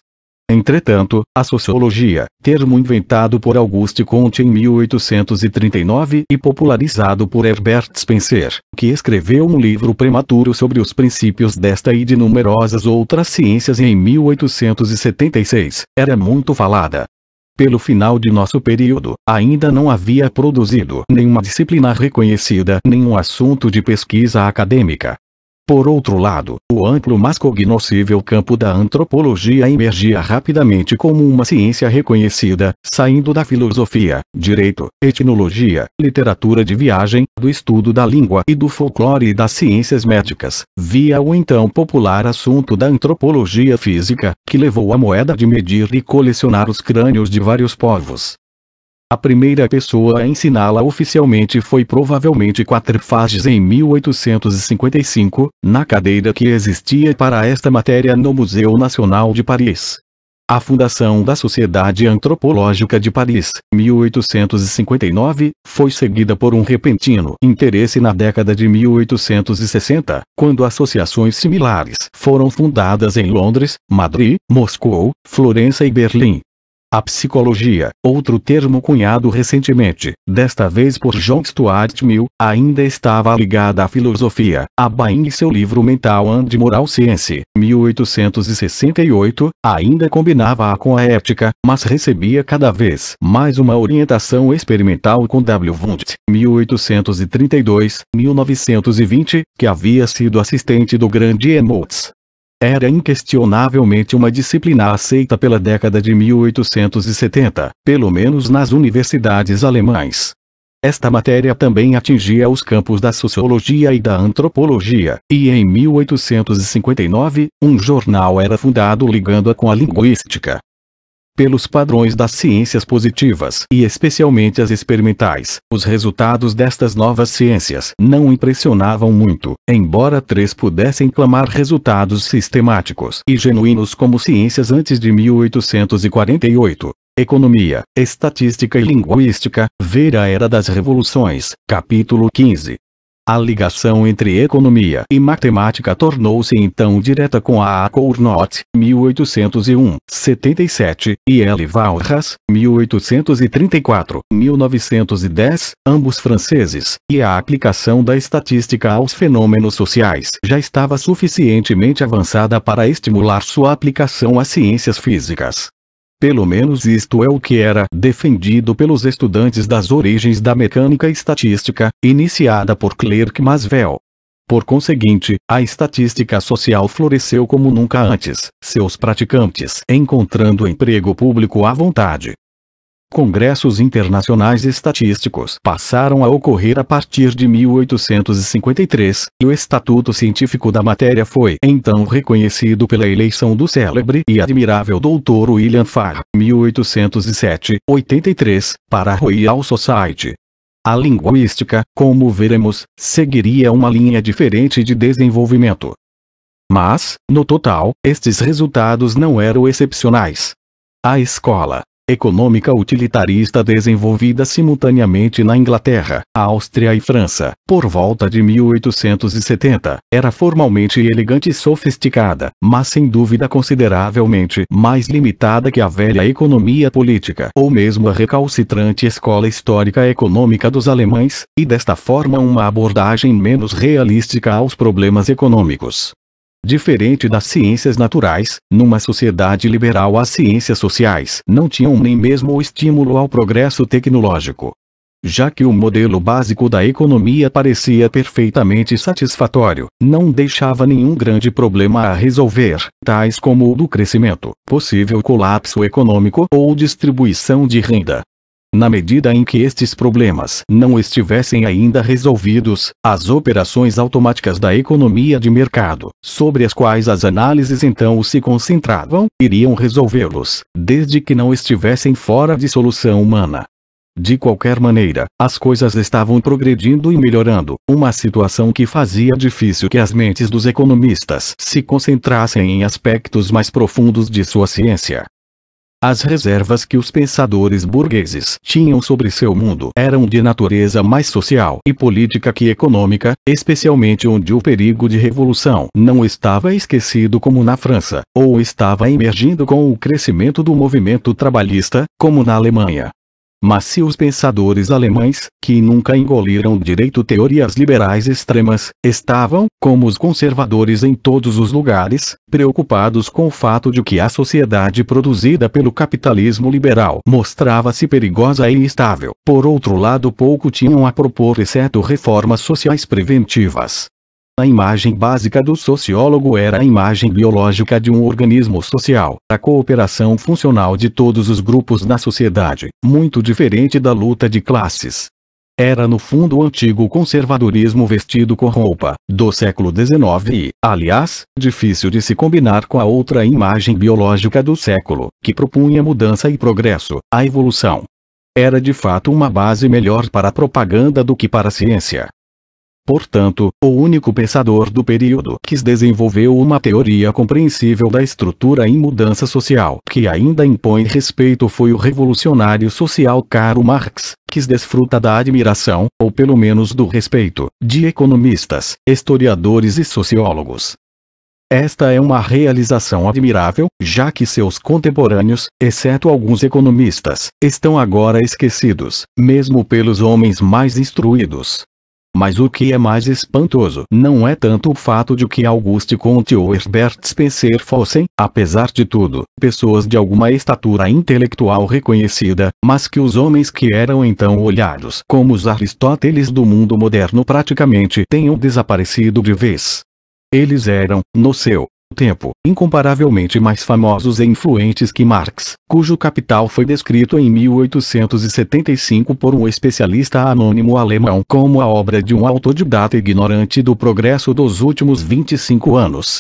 Entretanto, a sociologia, termo inventado por Auguste Comte em 1839 e popularizado por Herbert Spencer, que escreveu um livro prematuro sobre os princípios desta e de numerosas outras ciências em 1876, era muito falada, pelo final de nosso período, ainda não havia produzido nenhuma disciplina reconhecida, nenhum assunto de pesquisa acadêmica, por outro lado, o amplo mas cognoscível campo da antropologia emergia rapidamente como uma ciência reconhecida, saindo da filosofia, direito, etnologia, literatura de viagem, do estudo da língua e do folclore e das ciências médicas, via o então popular assunto da antropologia física, que levou a moeda de medir e colecionar os crânios de vários povos, a primeira pessoa a ensiná-la oficialmente foi provavelmente Quatrefages em 1855, na cadeira que existia para esta matéria no Museu Nacional de Paris. A fundação da Sociedade Antropológica de Paris, 1859, foi seguida por um repentino interesse na década de 1860, quando associações similares foram fundadas em Londres, Madrid, Moscou, Florença e Berlim. A psicologia, outro termo cunhado recentemente, desta vez por John Stuart Mill, ainda estava ligada à filosofia. Abain e seu livro Mental and Moral Science, 1868, ainda combinava-a com a ética, mas recebia cada vez mais uma orientação experimental com W. Wundt, 1832-1920, que havia sido assistente do grande Emotes era inquestionavelmente uma disciplina aceita pela década de 1870, pelo menos nas universidades alemãs. Esta matéria também atingia os campos da sociologia e da antropologia, e em 1859, um jornal era fundado ligando-a com a linguística pelos padrões das ciências positivas e especialmente as experimentais. Os resultados destas novas ciências não impressionavam muito, embora três pudessem clamar resultados sistemáticos e genuínos como ciências antes de 1848. Economia, Estatística e Linguística, Ver a Era das Revoluções, capítulo 15. A ligação entre economia e matemática tornou-se então direta com a Cournot, 1801, 77, e L. Valras, 1834, 1910, ambos franceses, e a aplicação da estatística aos fenômenos sociais já estava suficientemente avançada para estimular sua aplicação às ciências físicas. Pelo menos isto é o que era defendido pelos estudantes das origens da mecânica estatística, iniciada por Clerk Maswell. Por conseguinte, a estatística social floresceu como nunca antes, seus praticantes encontrando emprego público à vontade, Congressos internacionais estatísticos passaram a ocorrer a partir de 1853, e o estatuto científico da matéria foi então reconhecido pela eleição do célebre e admirável Dr. William Farr, 1807-83, para a Royal Society. A linguística, como veremos, seguiria uma linha diferente de desenvolvimento. Mas, no total, estes resultados não eram excepcionais. A escola, econômica utilitarista desenvolvida simultaneamente na Inglaterra, Áustria e França, por volta de 1870, era formalmente elegante e sofisticada, mas sem dúvida consideravelmente mais limitada que a velha economia política ou mesmo a recalcitrante escola histórica econômica dos alemães, e desta forma uma abordagem menos realística aos problemas econômicos. Diferente das ciências naturais, numa sociedade liberal as ciências sociais não tinham nem mesmo o estímulo ao progresso tecnológico. Já que o modelo básico da economia parecia perfeitamente satisfatório, não deixava nenhum grande problema a resolver, tais como o do crescimento, possível colapso econômico ou distribuição de renda. Na medida em que estes problemas não estivessem ainda resolvidos, as operações automáticas da economia de mercado, sobre as quais as análises então se concentravam, iriam resolvê-los, desde que não estivessem fora de solução humana. De qualquer maneira, as coisas estavam progredindo e melhorando, uma situação que fazia difícil que as mentes dos economistas se concentrassem em aspectos mais profundos de sua ciência. As reservas que os pensadores burgueses tinham sobre seu mundo eram de natureza mais social e política que econômica, especialmente onde o perigo de revolução não estava esquecido como na França, ou estava emergindo com o crescimento do movimento trabalhista, como na Alemanha. Mas se os pensadores alemães, que nunca engoliram direito teorias liberais extremas, estavam, como os conservadores em todos os lugares, preocupados com o fato de que a sociedade produzida pelo capitalismo liberal mostrava-se perigosa e instável, por outro lado pouco tinham a propor exceto reformas sociais preventivas. A imagem básica do sociólogo era a imagem biológica de um organismo social, a cooperação funcional de todos os grupos na sociedade, muito diferente da luta de classes. Era no fundo o antigo conservadorismo vestido com roupa, do século XIX e, aliás, difícil de se combinar com a outra imagem biológica do século, que propunha mudança e progresso, a evolução. Era de fato uma base melhor para a propaganda do que para a ciência. Portanto, o único pensador do período que desenvolveu uma teoria compreensível da estrutura em mudança social que ainda impõe respeito foi o revolucionário social Karl Marx, que desfruta da admiração, ou pelo menos do respeito, de economistas, historiadores e sociólogos. Esta é uma realização admirável, já que seus contemporâneos, exceto alguns economistas, estão agora esquecidos, mesmo pelos homens mais instruídos. Mas o que é mais espantoso não é tanto o fato de que Auguste Comte ou Herbert Spencer fossem, apesar de tudo, pessoas de alguma estatura intelectual reconhecida, mas que os homens que eram então olhados como os Aristóteles do mundo moderno praticamente tenham desaparecido de vez. Eles eram, no seu tempo, incomparavelmente mais famosos e influentes que Marx, cujo capital foi descrito em 1875 por um especialista anônimo alemão como a obra de um autodidata ignorante do progresso dos últimos 25 anos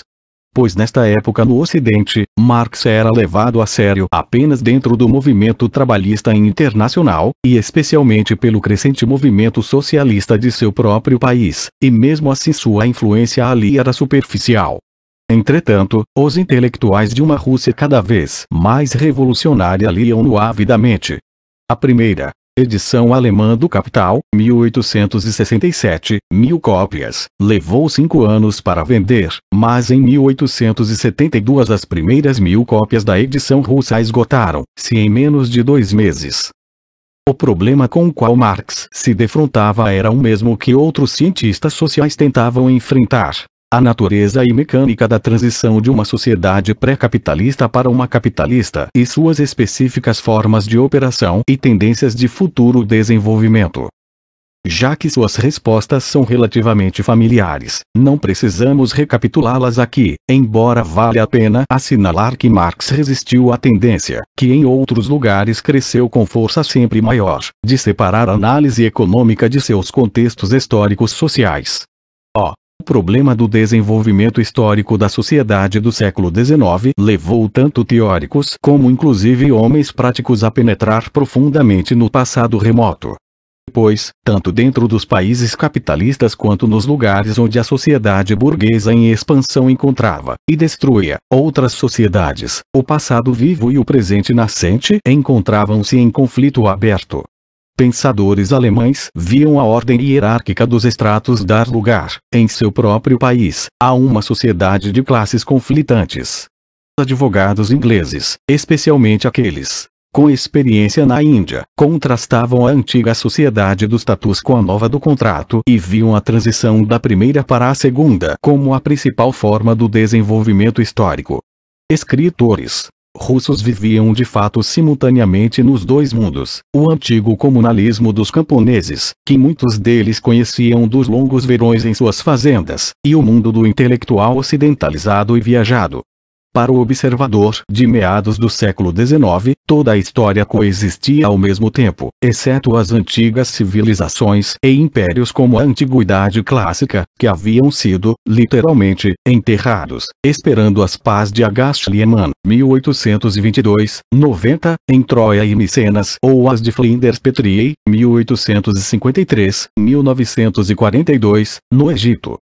pois nesta época no Ocidente, Marx era levado a sério apenas dentro do movimento trabalhista internacional, e especialmente pelo crescente movimento socialista de seu próprio país, e mesmo assim sua influência ali era superficial. Entretanto, os intelectuais de uma Rússia cada vez mais revolucionária liam-no avidamente. A primeira edição alemã do Capital, 1867, mil cópias, levou cinco anos para vender, mas em 1872 as primeiras mil cópias da edição russa esgotaram-se em menos de dois meses. O problema com o qual Marx se defrontava era o mesmo que outros cientistas sociais tentavam enfrentar, a natureza e mecânica da transição de uma sociedade pré-capitalista para uma capitalista e suas específicas formas de operação e tendências de futuro desenvolvimento. Já que suas respostas são relativamente familiares, não precisamos recapitulá-las aqui, embora vale a pena assinalar que Marx resistiu à tendência, que em outros lugares cresceu com força sempre maior, de separar a análise econômica de seus contextos históricos sociais problema do desenvolvimento histórico da sociedade do século XIX levou tanto teóricos como inclusive homens práticos a penetrar profundamente no passado remoto. Pois, tanto dentro dos países capitalistas quanto nos lugares onde a sociedade burguesa em expansão encontrava e destruía outras sociedades, o passado vivo e o presente nascente encontravam-se em conflito aberto pensadores alemães viam a ordem hierárquica dos estratos dar lugar, em seu próprio país, a uma sociedade de classes conflitantes. Advogados ingleses, especialmente aqueles com experiência na Índia, contrastavam a antiga sociedade dos tatus com a nova do contrato e viam a transição da primeira para a segunda como a principal forma do desenvolvimento histórico. Escritores, russos viviam de fato simultaneamente nos dois mundos, o antigo comunalismo dos camponeses, que muitos deles conheciam dos longos verões em suas fazendas, e o mundo do intelectual ocidentalizado e viajado, para o observador de meados do século XIX, toda a história coexistia ao mesmo tempo, exceto as antigas civilizações e impérios como a Antiguidade Clássica, que haviam sido, literalmente, enterrados, esperando as paz de Agast Liemann, 1822, 90, em Troia e Micenas ou as de Flinders Petrie, 1853, 1942, no Egito,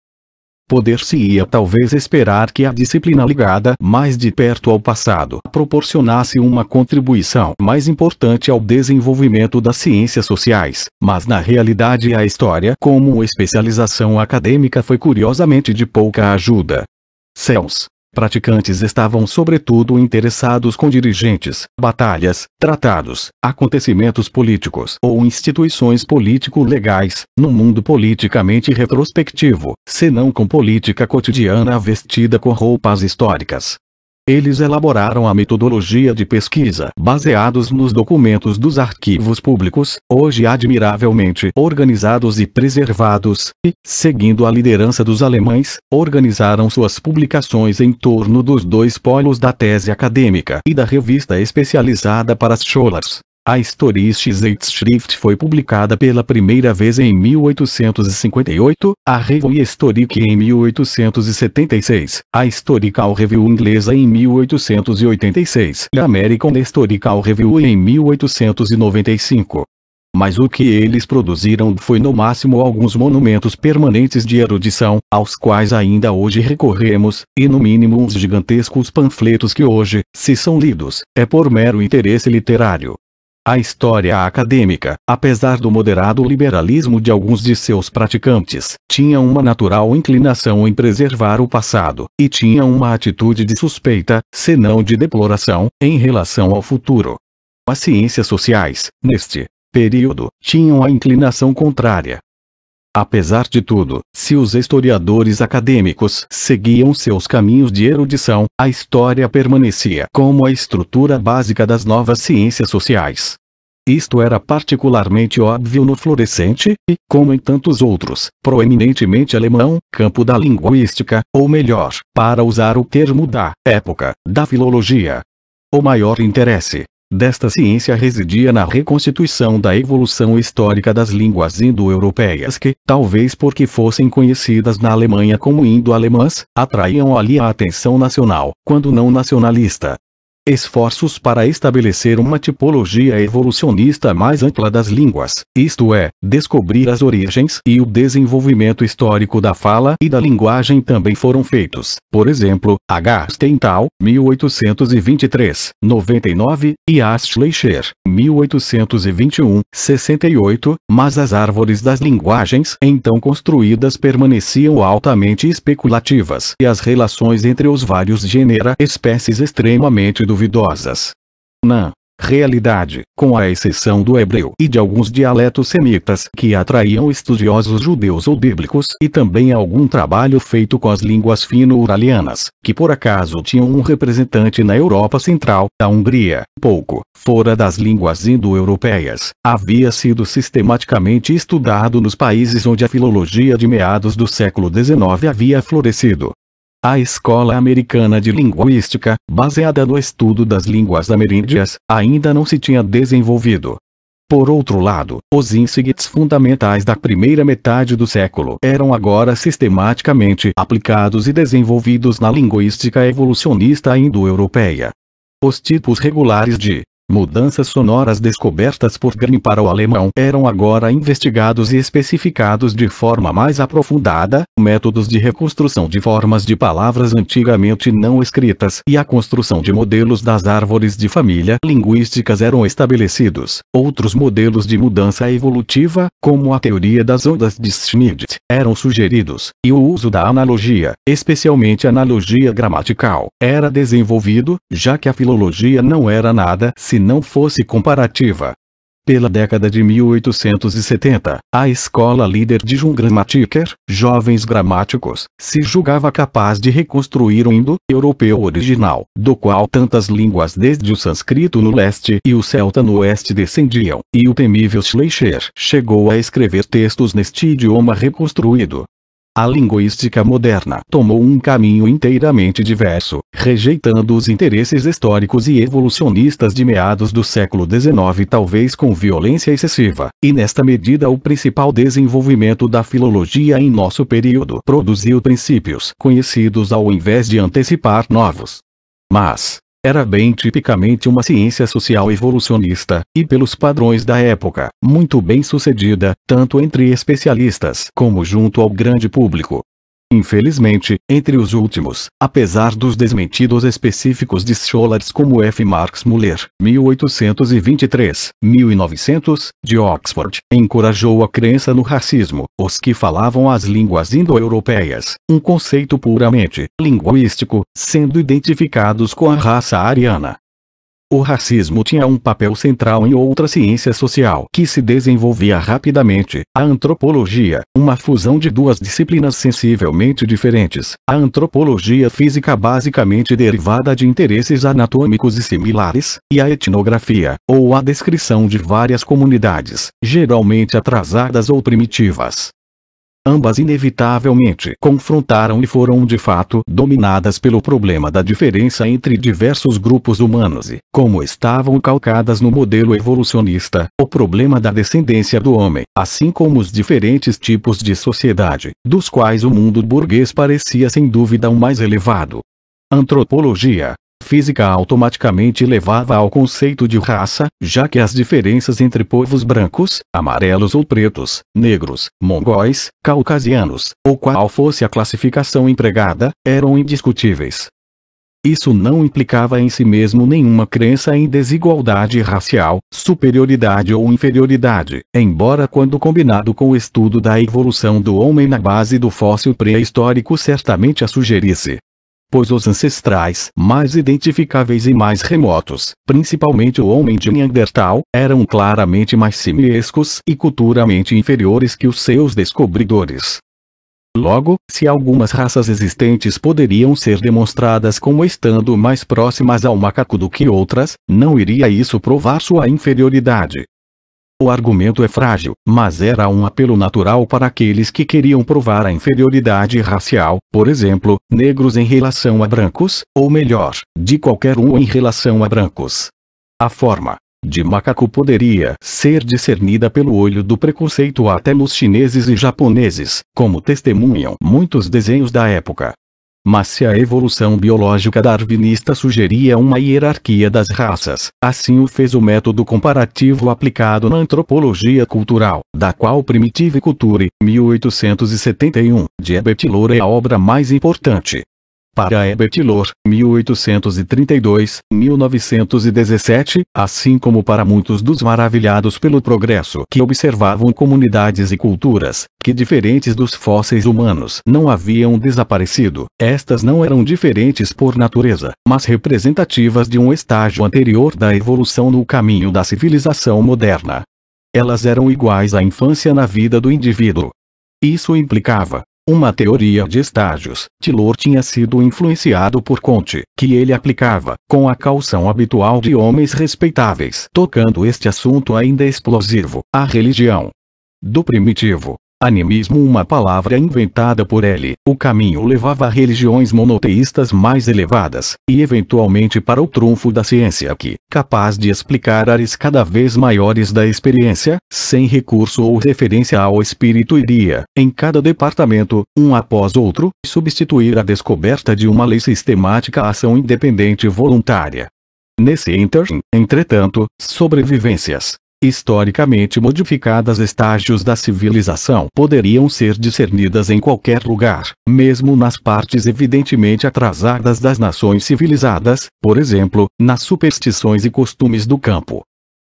Poder-se-ia talvez esperar que a disciplina ligada mais de perto ao passado proporcionasse uma contribuição mais importante ao desenvolvimento das ciências sociais, mas na realidade a história como especialização acadêmica foi curiosamente de pouca ajuda. Céus, praticantes estavam sobretudo interessados com dirigentes, batalhas, tratados, acontecimentos políticos ou instituições político-legais, no mundo politicamente retrospectivo, senão com política cotidiana vestida com roupas históricas. Eles elaboraram a metodologia de pesquisa baseados nos documentos dos arquivos públicos, hoje admiravelmente organizados e preservados, e, seguindo a liderança dos alemães, organizaram suas publicações em torno dos dois polos da tese acadêmica e da revista especializada para scholars. A Historische Zeitschrift foi publicada pela primeira vez em 1858, a Revue Historique em 1876, a Historical Review inglesa em 1886 e a American Historical Review em 1895. Mas o que eles produziram foi no máximo alguns monumentos permanentes de erudição, aos quais ainda hoje recorremos, e no mínimo uns gigantescos panfletos que hoje, se são lidos, é por mero interesse literário. A história acadêmica, apesar do moderado liberalismo de alguns de seus praticantes, tinha uma natural inclinação em preservar o passado, e tinha uma atitude de suspeita, se não de deploração, em relação ao futuro. As ciências sociais, neste período, tinham a inclinação contrária, Apesar de tudo, se os historiadores acadêmicos seguiam seus caminhos de erudição, a história permanecia como a estrutura básica das novas ciências sociais. Isto era particularmente óbvio no florescente, e, como em tantos outros, proeminentemente alemão, campo da linguística, ou melhor, para usar o termo da época, da filologia. O maior interesse desta ciência residia na reconstituição da evolução histórica das línguas indo-europeias que, talvez porque fossem conhecidas na Alemanha como indo-alemãs, atraíam ali a atenção nacional, quando não nacionalista esforços para estabelecer uma tipologia evolucionista mais ampla das línguas, isto é, descobrir as origens e o desenvolvimento histórico da fala e da linguagem também foram feitos. Por exemplo, H. Stental, 1823, 99, e Schleicher, 1821, 68, mas as árvores das linguagens então construídas permaneciam altamente especulativas e as relações entre os vários gênera espécies extremamente duvidosas. Na realidade, com a exceção do hebreu e de alguns dialetos semitas que atraíam estudiosos judeus ou bíblicos e também algum trabalho feito com as línguas fino-uralianas, que por acaso tinham um representante na Europa Central, a Hungria, pouco, fora das línguas indo-europeias, havia sido sistematicamente estudado nos países onde a filologia de meados do século XIX havia florescido, a Escola Americana de Linguística, baseada no estudo das línguas ameríndias, ainda não se tinha desenvolvido. Por outro lado, os insights fundamentais da primeira metade do século eram agora sistematicamente aplicados e desenvolvidos na linguística evolucionista indo-europeia. Os tipos regulares de Mudanças sonoras descobertas por Grimm para o alemão eram agora investigados e especificados de forma mais aprofundada, métodos de reconstrução de formas de palavras antigamente não escritas e a construção de modelos das árvores de família linguísticas eram estabelecidos. Outros modelos de mudança evolutiva, como a teoria das ondas de Schmidt, eram sugeridos, e o uso da analogia, especialmente analogia gramatical, era desenvolvido, já que a filologia não era nada se não fosse comparativa. Pela década de 1870, a escola líder de Jungrammatiker, jovens gramáticos, se julgava capaz de reconstruir o indo-europeu original, do qual tantas línguas desde o sânscrito no leste e o celta no oeste descendiam, e o temível Schleicher chegou a escrever textos neste idioma reconstruído, a linguística moderna tomou um caminho inteiramente diverso, rejeitando os interesses históricos e evolucionistas de meados do século XIX talvez com violência excessiva, e nesta medida o principal desenvolvimento da filologia em nosso período produziu princípios conhecidos ao invés de antecipar novos. Mas, era bem tipicamente uma ciência social evolucionista, e pelos padrões da época, muito bem sucedida, tanto entre especialistas como junto ao grande público. Infelizmente, entre os últimos, apesar dos desmentidos específicos de Scholars como F. Marx Muller, 1823, 1900, de Oxford, encorajou a crença no racismo, os que falavam as línguas indo-europeias, um conceito puramente linguístico, sendo identificados com a raça ariana. O racismo tinha um papel central em outra ciência social que se desenvolvia rapidamente, a antropologia, uma fusão de duas disciplinas sensivelmente diferentes. A antropologia física basicamente derivada de interesses anatômicos e similares, e a etnografia, ou a descrição de várias comunidades, geralmente atrasadas ou primitivas, ambas inevitavelmente confrontaram e foram de fato dominadas pelo problema da diferença entre diversos grupos humanos e, como estavam calcadas no modelo evolucionista, o problema da descendência do homem, assim como os diferentes tipos de sociedade, dos quais o mundo burguês parecia sem dúvida o mais elevado. Antropologia física automaticamente levava ao conceito de raça, já que as diferenças entre povos brancos, amarelos ou pretos, negros, mongóis, caucasianos, ou qual fosse a classificação empregada, eram indiscutíveis. Isso não implicava em si mesmo nenhuma crença em desigualdade racial, superioridade ou inferioridade, embora quando combinado com o estudo da evolução do homem na base do fóssil pré-histórico certamente a sugerisse pois os ancestrais mais identificáveis e mais remotos, principalmente o homem de Neandertal, eram claramente mais simiescos e culturalmente inferiores que os seus descobridores. Logo, se algumas raças existentes poderiam ser demonstradas como estando mais próximas ao macaco do que outras, não iria isso provar sua inferioridade. O argumento é frágil, mas era um apelo natural para aqueles que queriam provar a inferioridade racial, por exemplo, negros em relação a brancos, ou melhor, de qualquer um em relação a brancos. A forma de macaco poderia ser discernida pelo olho do preconceito até nos chineses e japoneses, como testemunham muitos desenhos da época. Mas se a evolução biológica darwinista sugeria uma hierarquia das raças, assim o fez o método comparativo aplicado na antropologia cultural, da qual Primitive Culture, 1871, de Herbert Lore é a obra mais importante para Herbert Lohr, 1832-1917, assim como para muitos dos maravilhados pelo progresso que observavam comunidades e culturas, que diferentes dos fósseis humanos não haviam desaparecido, estas não eram diferentes por natureza, mas representativas de um estágio anterior da evolução no caminho da civilização moderna. Elas eram iguais à infância na vida do indivíduo. Isso implicava, uma teoria de estágios. Tylor tinha sido influenciado por Conte, que ele aplicava, com a calção habitual de homens respeitáveis. Tocando este assunto ainda explosivo, a religião do primitivo, Animismo uma palavra inventada por ele, o caminho levava a religiões monoteístas mais elevadas, e eventualmente para o trunfo da ciência que, capaz de explicar ares cada vez maiores da experiência, sem recurso ou referência ao espírito iria, em cada departamento, um após outro, substituir a descoberta de uma lei sistemática à ação independente voluntária. Nesse interim, entretanto, sobrevivências, historicamente modificadas estágios da civilização poderiam ser discernidas em qualquer lugar, mesmo nas partes evidentemente atrasadas das nações civilizadas, por exemplo, nas superstições e costumes do campo.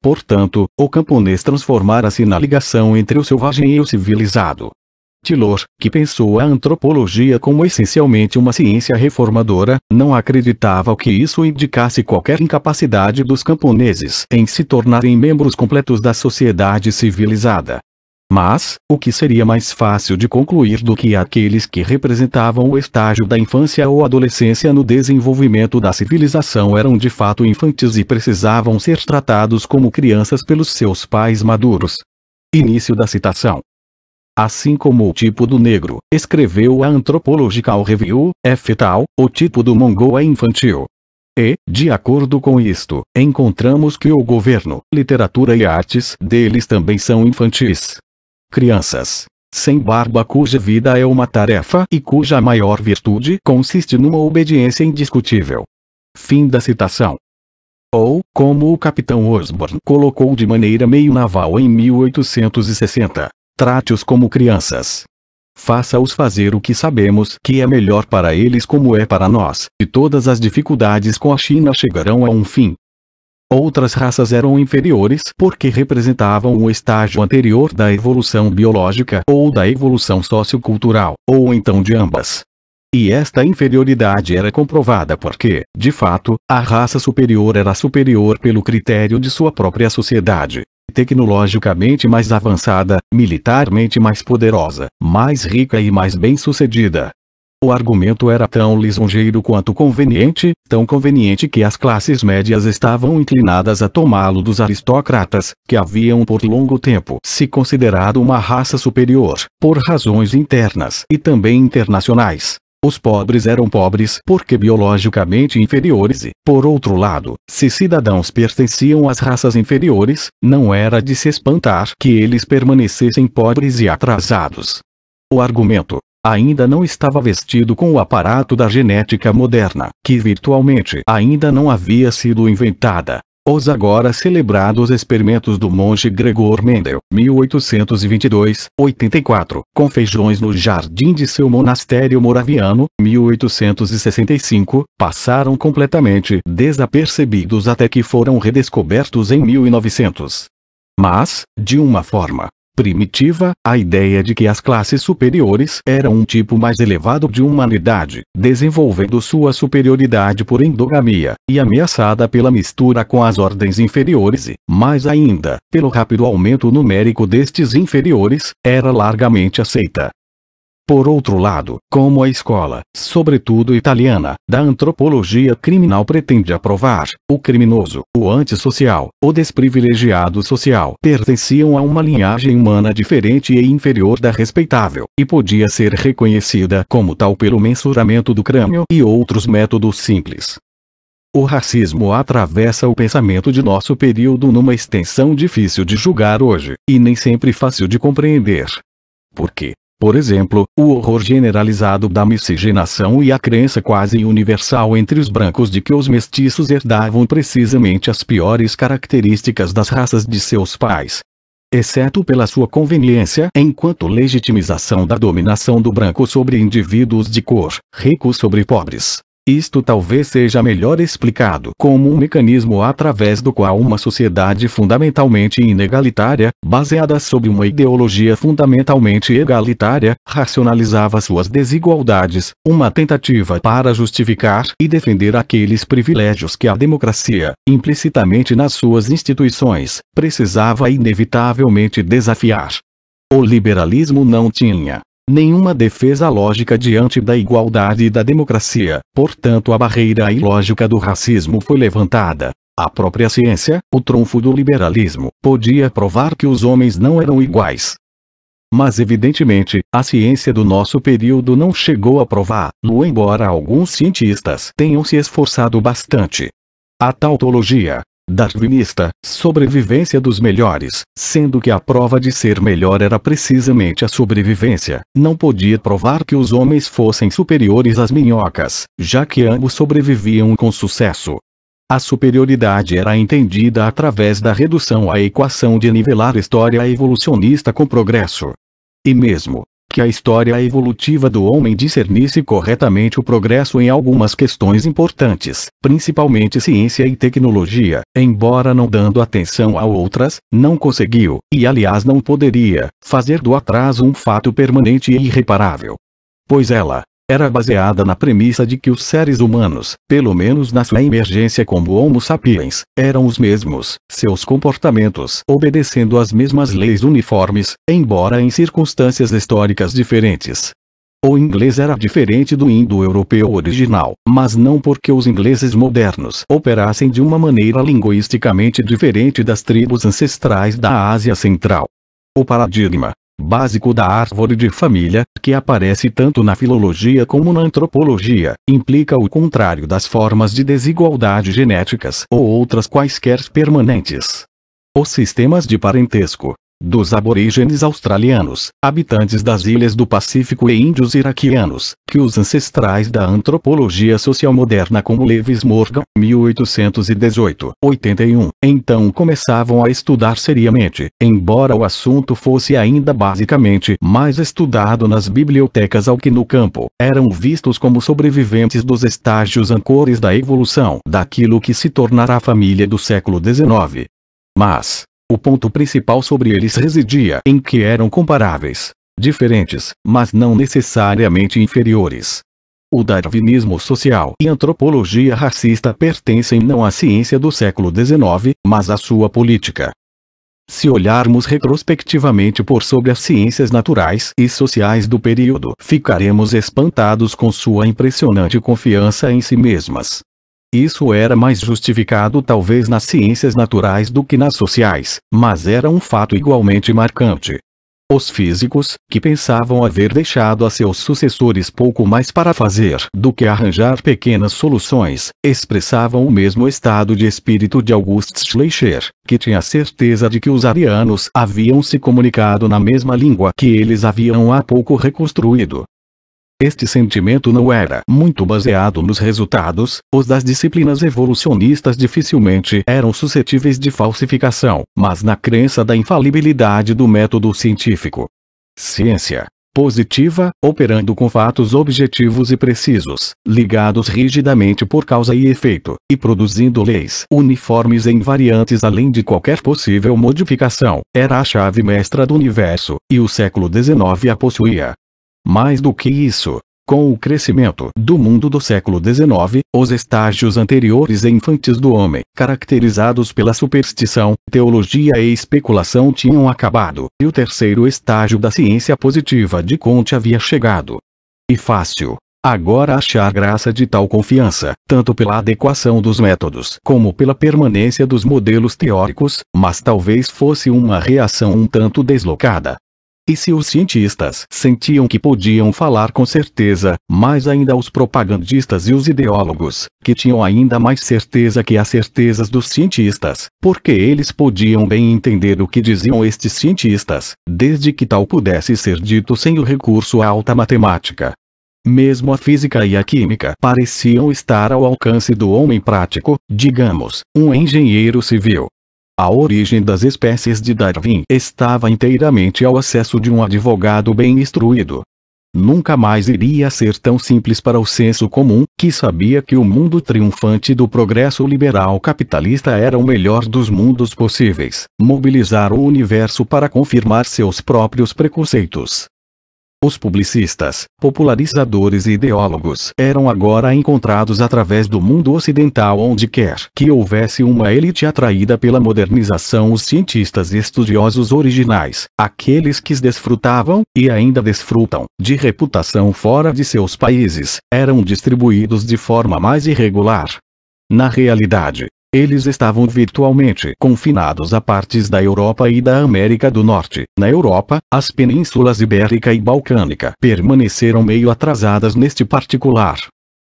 Portanto, o camponês transformara-se na ligação entre o selvagem e o civilizado, Tylor, que pensou a antropologia como essencialmente uma ciência reformadora, não acreditava que isso indicasse qualquer incapacidade dos camponeses em se tornarem membros completos da sociedade civilizada. Mas, o que seria mais fácil de concluir do que aqueles que representavam o estágio da infância ou adolescência no desenvolvimento da civilização eram de fato infantes e precisavam ser tratados como crianças pelos seus pais maduros. Início da citação. Assim como o tipo do negro, escreveu a Anthropological Review, é fetal, o tipo do mongol é infantil. E, de acordo com isto, encontramos que o governo, literatura e artes deles também são infantis. Crianças. Sem barba cuja vida é uma tarefa e cuja maior virtude consiste numa obediência indiscutível. Fim da citação. Ou, como o capitão Osborne colocou de maneira meio naval em 1860, Trate-os como crianças. Faça-os fazer o que sabemos que é melhor para eles como é para nós, e todas as dificuldades com a China chegarão a um fim. Outras raças eram inferiores porque representavam o estágio anterior da evolução biológica ou da evolução sociocultural, ou então de ambas. E esta inferioridade era comprovada porque, de fato, a raça superior era superior pelo critério de sua própria sociedade tecnologicamente mais avançada, militarmente mais poderosa, mais rica e mais bem-sucedida. O argumento era tão lisonjeiro quanto conveniente, tão conveniente que as classes médias estavam inclinadas a tomá-lo dos aristocratas, que haviam por longo tempo se considerado uma raça superior, por razões internas e também internacionais, os pobres eram pobres porque biologicamente inferiores e, por outro lado, se cidadãos pertenciam às raças inferiores, não era de se espantar que eles permanecessem pobres e atrasados. O argumento ainda não estava vestido com o aparato da genética moderna, que virtualmente ainda não havia sido inventada. Os agora celebrados experimentos do monge Gregor Mendel, 1822-84, com feijões no jardim de seu monastério moraviano, 1865, passaram completamente desapercebidos até que foram redescobertos em 1900. Mas, de uma forma primitiva, a ideia de que as classes superiores eram um tipo mais elevado de humanidade, desenvolvendo sua superioridade por endogamia, e ameaçada pela mistura com as ordens inferiores e, mais ainda, pelo rápido aumento numérico destes inferiores, era largamente aceita. Por outro lado, como a escola, sobretudo italiana, da antropologia criminal pretende aprovar, o criminoso, o antissocial, o desprivilegiado social pertenciam a uma linhagem humana diferente e inferior da respeitável, e podia ser reconhecida como tal pelo mensuramento do crânio e outros métodos simples. O racismo atravessa o pensamento de nosso período numa extensão difícil de julgar hoje, e nem sempre fácil de compreender. Porque, por exemplo, o horror generalizado da miscigenação e a crença quase universal entre os brancos de que os mestiços herdavam precisamente as piores características das raças de seus pais. Exceto pela sua conveniência enquanto legitimização da dominação do branco sobre indivíduos de cor, ricos sobre pobres, isto talvez seja melhor explicado como um mecanismo através do qual uma sociedade fundamentalmente inegalitária, baseada sobre uma ideologia fundamentalmente egalitária, racionalizava suas desigualdades, uma tentativa para justificar e defender aqueles privilégios que a democracia, implicitamente nas suas instituições, precisava inevitavelmente desafiar. O liberalismo não tinha, nenhuma defesa lógica diante da igualdade e da democracia, portanto a barreira ilógica do racismo foi levantada. A própria ciência, o trunfo do liberalismo, podia provar que os homens não eram iguais. Mas evidentemente, a ciência do nosso período não chegou a provar, no embora alguns cientistas tenham se esforçado bastante. A tautologia, darwinista, sobrevivência dos melhores, sendo que a prova de ser melhor era precisamente a sobrevivência. Não podia provar que os homens fossem superiores às minhocas, já que ambos sobreviviam com sucesso. A superioridade era entendida através da redução à equação de nivelar história evolucionista com progresso. E mesmo, que a história evolutiva do homem discernisse corretamente o progresso em algumas questões importantes, principalmente ciência e tecnologia, embora não dando atenção a outras, não conseguiu, e aliás não poderia, fazer do atraso um fato permanente e irreparável. Pois ela, era baseada na premissa de que os seres humanos, pelo menos na sua emergência como Homo sapiens, eram os mesmos, seus comportamentos obedecendo às mesmas leis uniformes, embora em circunstâncias históricas diferentes. O inglês era diferente do indo-europeu original, mas não porque os ingleses modernos operassem de uma maneira linguisticamente diferente das tribos ancestrais da Ásia Central. O paradigma básico da árvore de família, que aparece tanto na filologia como na antropologia, implica o contrário das formas de desigualdade genéticas ou outras quaisquer permanentes. Os sistemas de parentesco, dos aborígenes australianos, habitantes das ilhas do Pacífico e índios iraquianos, que os ancestrais da antropologia social moderna como Lewis Morgan, 1818, 81, então começavam a estudar seriamente, embora o assunto fosse ainda basicamente mais estudado nas bibliotecas ao que no campo, eram vistos como sobreviventes dos estágios ancores da evolução daquilo que se tornará a família do século XIX. Mas, o ponto principal sobre eles residia em que eram comparáveis, diferentes, mas não necessariamente inferiores. O darwinismo social e antropologia racista pertencem não à ciência do século XIX, mas à sua política. Se olharmos retrospectivamente por sobre as ciências naturais e sociais do período, ficaremos espantados com sua impressionante confiança em si mesmas. Isso era mais justificado talvez nas ciências naturais do que nas sociais, mas era um fato igualmente marcante. Os físicos, que pensavam haver deixado a seus sucessores pouco mais para fazer do que arranjar pequenas soluções, expressavam o mesmo estado de espírito de August Schleicher, que tinha certeza de que os arianos haviam se comunicado na mesma língua que eles haviam há pouco reconstruído. Este sentimento não era muito baseado nos resultados, os das disciplinas evolucionistas dificilmente eram suscetíveis de falsificação, mas na crença da infalibilidade do método científico. Ciência positiva, operando com fatos objetivos e precisos, ligados rigidamente por causa e efeito, e produzindo leis uniformes e invariantes além de qualquer possível modificação, era a chave mestra do universo, e o século XIX a possuía. Mais do que isso, com o crescimento do mundo do século XIX, os estágios anteriores e infantis do homem, caracterizados pela superstição, teologia e especulação tinham acabado, e o terceiro estágio da ciência positiva de Conte havia chegado. E fácil, Agora achar graça de tal confiança, tanto pela adequação dos métodos como pela permanência dos modelos teóricos, mas talvez fosse uma reação um tanto deslocada, e se os cientistas sentiam que podiam falar com certeza, mais ainda os propagandistas e os ideólogos, que tinham ainda mais certeza que as certezas dos cientistas, porque eles podiam bem entender o que diziam estes cientistas, desde que tal pudesse ser dito sem o recurso à alta matemática. Mesmo a física e a química pareciam estar ao alcance do homem prático, digamos, um engenheiro civil, a origem das espécies de Darwin estava inteiramente ao acesso de um advogado bem instruído. Nunca mais iria ser tão simples para o senso comum, que sabia que o mundo triunfante do progresso liberal capitalista era o melhor dos mundos possíveis, mobilizar o universo para confirmar seus próprios preconceitos. Os publicistas, popularizadores e ideólogos eram agora encontrados através do mundo ocidental onde quer que houvesse uma elite atraída pela modernização os cientistas e estudiosos originais, aqueles que desfrutavam, e ainda desfrutam, de reputação fora de seus países, eram distribuídos de forma mais irregular. Na realidade, eles estavam virtualmente confinados a partes da Europa e da América do Norte. Na Europa, as penínsulas ibérica e balcânica permaneceram meio atrasadas neste particular,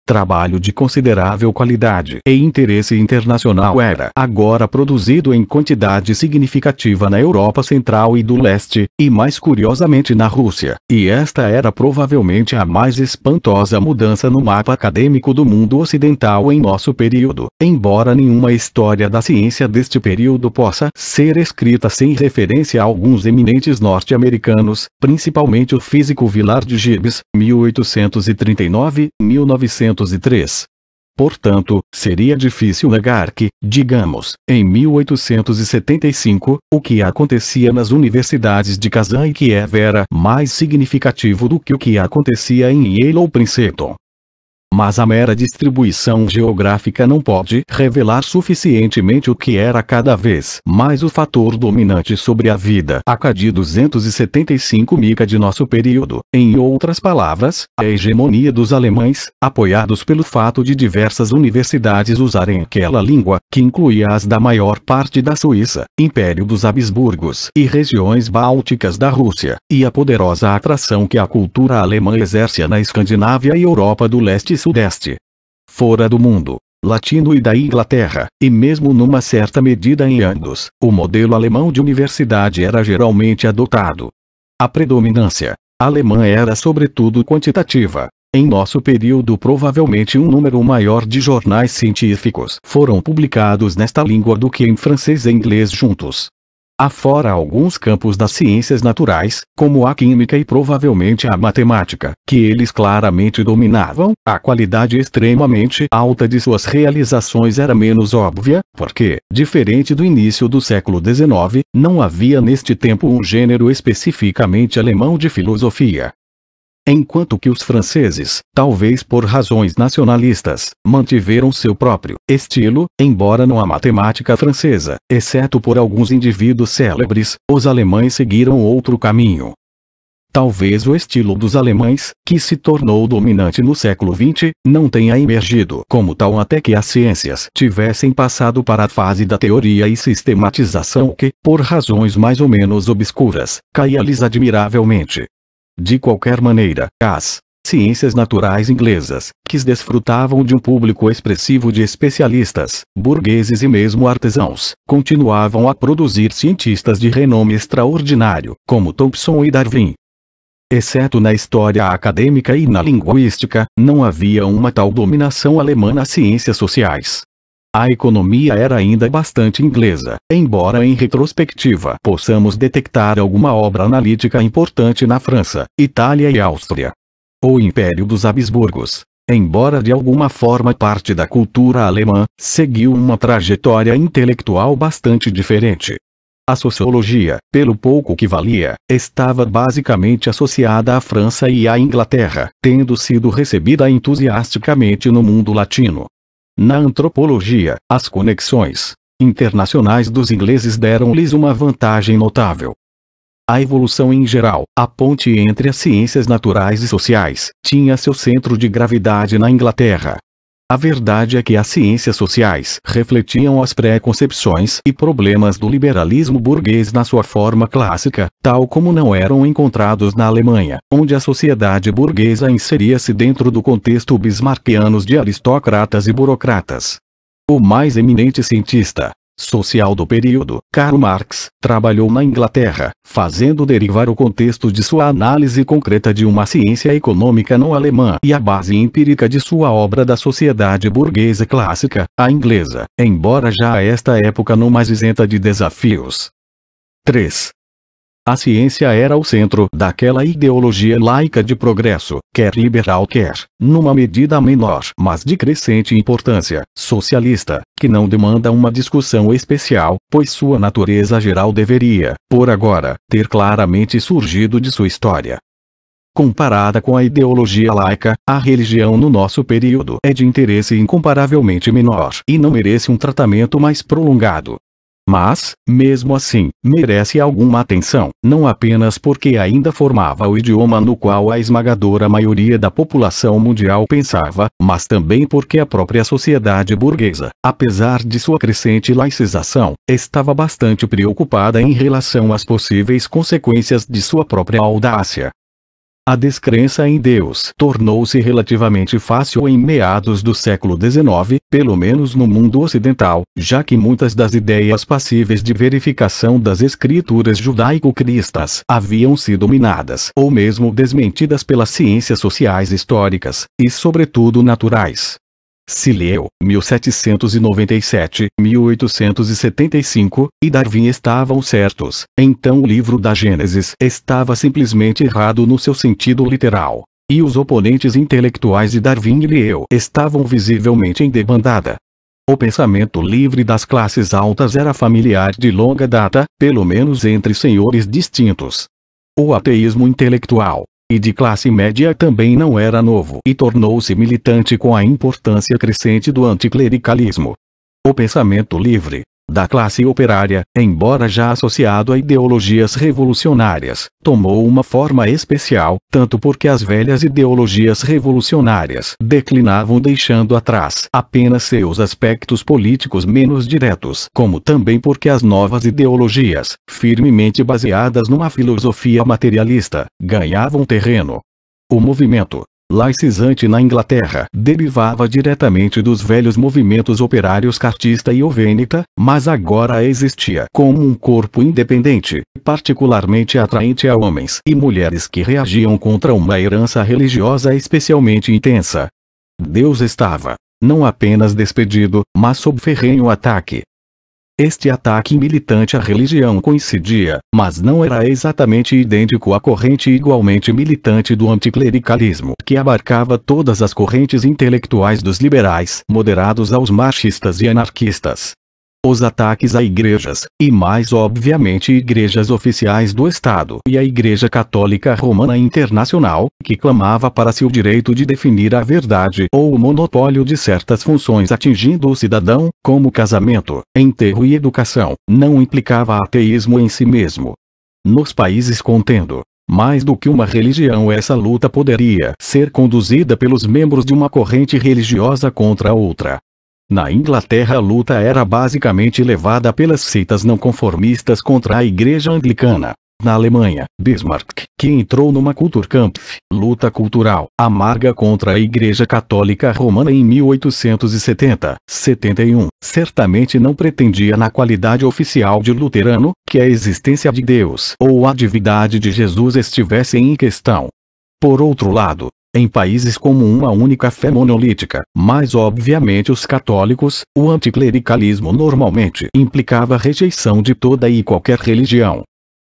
Trabalho de considerável qualidade e interesse internacional era agora produzido em quantidade significativa na Europa Central e do Leste, e mais curiosamente na Rússia, e esta era provavelmente a mais espantosa mudança no mapa acadêmico do mundo ocidental em nosso período, embora nenhuma história da ciência deste período possa ser escrita sem referência a alguns eminentes norte-americanos, principalmente o físico Villard de Gibbs, 1839-1900. 1803. Portanto, seria difícil negar que, digamos, em 1875, o que acontecia nas universidades de Kazan e Kiev era mais significativo do que o que acontecia em Yale ou Princeton mas a mera distribuição geográfica não pode revelar suficientemente o que era cada vez mais o fator dominante sobre a vida ACAD 275 mica de nosso período. Em outras palavras, a hegemonia dos alemães, apoiados pelo fato de diversas universidades usarem aquela língua, que incluía as da maior parte da Suíça, Império dos Habsburgos e regiões bálticas da Rússia, e a poderosa atração que a cultura alemã exerce na Escandinávia e Europa do Leste sudeste. Fora do mundo, latino e da Inglaterra, e mesmo numa certa medida em Andos, o modelo alemão de universidade era geralmente adotado. A predominância alemã era sobretudo quantitativa. Em nosso período, provavelmente um número maior de jornais científicos foram publicados nesta língua do que em francês e inglês juntos afora alguns campos das ciências naturais, como a química e provavelmente a matemática, que eles claramente dominavam, a qualidade extremamente alta de suas realizações era menos óbvia, porque, diferente do início do século XIX, não havia neste tempo um gênero especificamente alemão de filosofia enquanto que os franceses, talvez por razões nacionalistas, mantiveram seu próprio estilo, embora não a matemática francesa, exceto por alguns indivíduos célebres, os alemães seguiram outro caminho. Talvez o estilo dos alemães, que se tornou dominante no século XX, não tenha emergido como tal até que as ciências tivessem passado para a fase da teoria e sistematização que, por razões mais ou menos obscuras, caía-lhes admiravelmente. De qualquer maneira, as ciências naturais inglesas, que desfrutavam de um público expressivo de especialistas, burgueses e mesmo artesãos, continuavam a produzir cientistas de renome extraordinário, como Thompson e Darwin. Exceto na história acadêmica e na linguística, não havia uma tal dominação alemã nas ciências sociais. A economia era ainda bastante inglesa, embora em retrospectiva possamos detectar alguma obra analítica importante na França, Itália e Áustria. O Império dos Habsburgos, embora de alguma forma parte da cultura alemã, seguiu uma trajetória intelectual bastante diferente. A sociologia, pelo pouco que valia, estava basicamente associada à França e à Inglaterra, tendo sido recebida entusiasticamente no mundo latino. Na antropologia, as conexões internacionais dos ingleses deram-lhes uma vantagem notável. A evolução em geral, a ponte entre as ciências naturais e sociais, tinha seu centro de gravidade na Inglaterra, a verdade é que as ciências sociais refletiam as preconcepções e problemas do liberalismo burguês na sua forma clássica, tal como não eram encontrados na Alemanha, onde a sociedade burguesa inseria-se dentro do contexto bismarckiano de aristocratas e burocratas. O mais eminente cientista, social do período. Karl Marx trabalhou na Inglaterra, fazendo derivar o contexto de sua análise concreta de uma ciência econômica não alemã e a base empírica de sua obra da sociedade burguesa clássica, a inglesa, embora já a esta época não mais isenta de desafios. 3. A ciência era o centro daquela ideologia laica de progresso, quer liberal quer, numa medida menor mas de crescente importância, socialista, que não demanda uma discussão especial, pois sua natureza geral deveria, por agora, ter claramente surgido de sua história. Comparada com a ideologia laica, a religião no nosso período é de interesse incomparavelmente menor e não merece um tratamento mais prolongado mas, mesmo assim, merece alguma atenção, não apenas porque ainda formava o idioma no qual a esmagadora maioria da população mundial pensava, mas também porque a própria sociedade burguesa, apesar de sua crescente laicização, estava bastante preocupada em relação às possíveis consequências de sua própria audácia. A descrença em Deus tornou-se relativamente fácil em meados do século XIX, pelo menos no mundo ocidental, já que muitas das ideias passíveis de verificação das escrituras judaico-cristas haviam sido minadas ou mesmo desmentidas pelas ciências sociais históricas, e sobretudo naturais. Se leu 1797-1875, e Darwin estavam certos, então o livro da Gênesis estava simplesmente errado no seu sentido literal. E os oponentes intelectuais de Darwin e Leu estavam visivelmente em debandada. O pensamento livre das classes altas era familiar de longa data, pelo menos entre senhores distintos. O ateísmo intelectual, e de classe média também não era novo e tornou-se militante com a importância crescente do anticlericalismo. O pensamento livre, da classe operária, embora já associado a ideologias revolucionárias, tomou uma forma especial, tanto porque as velhas ideologias revolucionárias declinavam deixando atrás apenas seus aspectos políticos menos diretos, como também porque as novas ideologias, firmemente baseadas numa filosofia materialista, ganhavam terreno. O movimento laicizante na Inglaterra, derivava diretamente dos velhos movimentos operários cartista e ovênita, mas agora existia como um corpo independente, particularmente atraente a homens e mulheres que reagiam contra uma herança religiosa especialmente intensa. Deus estava, não apenas despedido, mas sob ferrenho ataque. Este ataque militante à religião coincidia, mas não era exatamente idêntico à corrente igualmente militante do anticlericalismo que abarcava todas as correntes intelectuais dos liberais moderados aos marxistas e anarquistas os ataques a igrejas, e mais obviamente igrejas oficiais do Estado e a Igreja Católica Romana Internacional, que clamava para si o direito de definir a verdade ou o monopólio de certas funções atingindo o cidadão, como casamento, enterro e educação, não implicava ateísmo em si mesmo. Nos países contendo, mais do que uma religião, essa luta poderia ser conduzida pelos membros de uma corrente religiosa contra a outra, na Inglaterra a luta era basicamente levada pelas seitas não conformistas contra a igreja anglicana. Na Alemanha, Bismarck, que entrou numa Kulturkampf, luta cultural, amarga contra a Igreja Católica Romana em 1870, 71, certamente não pretendia na qualidade oficial de luterano, que a existência de Deus ou a divindade de Jesus estivesse em questão. Por outro lado, em países como uma única fé monolítica, mas obviamente os católicos, o anticlericalismo normalmente implicava rejeição de toda e qualquer religião,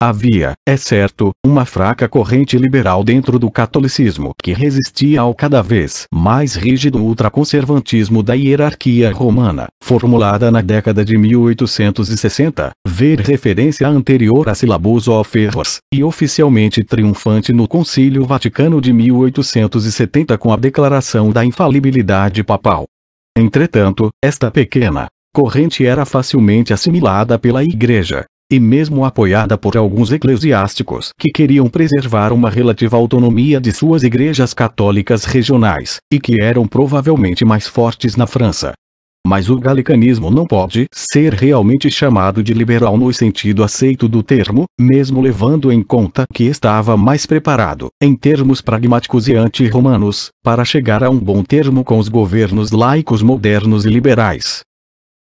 Havia, é certo, uma fraca corrente liberal dentro do catolicismo que resistia ao cada vez mais rígido ultraconservantismo da hierarquia romana, formulada na década de 1860, ver referência anterior a Syllabus of Ferros, e oficialmente triunfante no Concílio Vaticano de 1870 com a declaração da infalibilidade papal. Entretanto, esta pequena corrente era facilmente assimilada pela Igreja, e mesmo apoiada por alguns eclesiásticos que queriam preservar uma relativa autonomia de suas igrejas católicas regionais, e que eram provavelmente mais fortes na França. Mas o galicanismo não pode ser realmente chamado de liberal no sentido aceito do termo, mesmo levando em conta que estava mais preparado, em termos pragmáticos e anti-romanos, para chegar a um bom termo com os governos laicos modernos e liberais,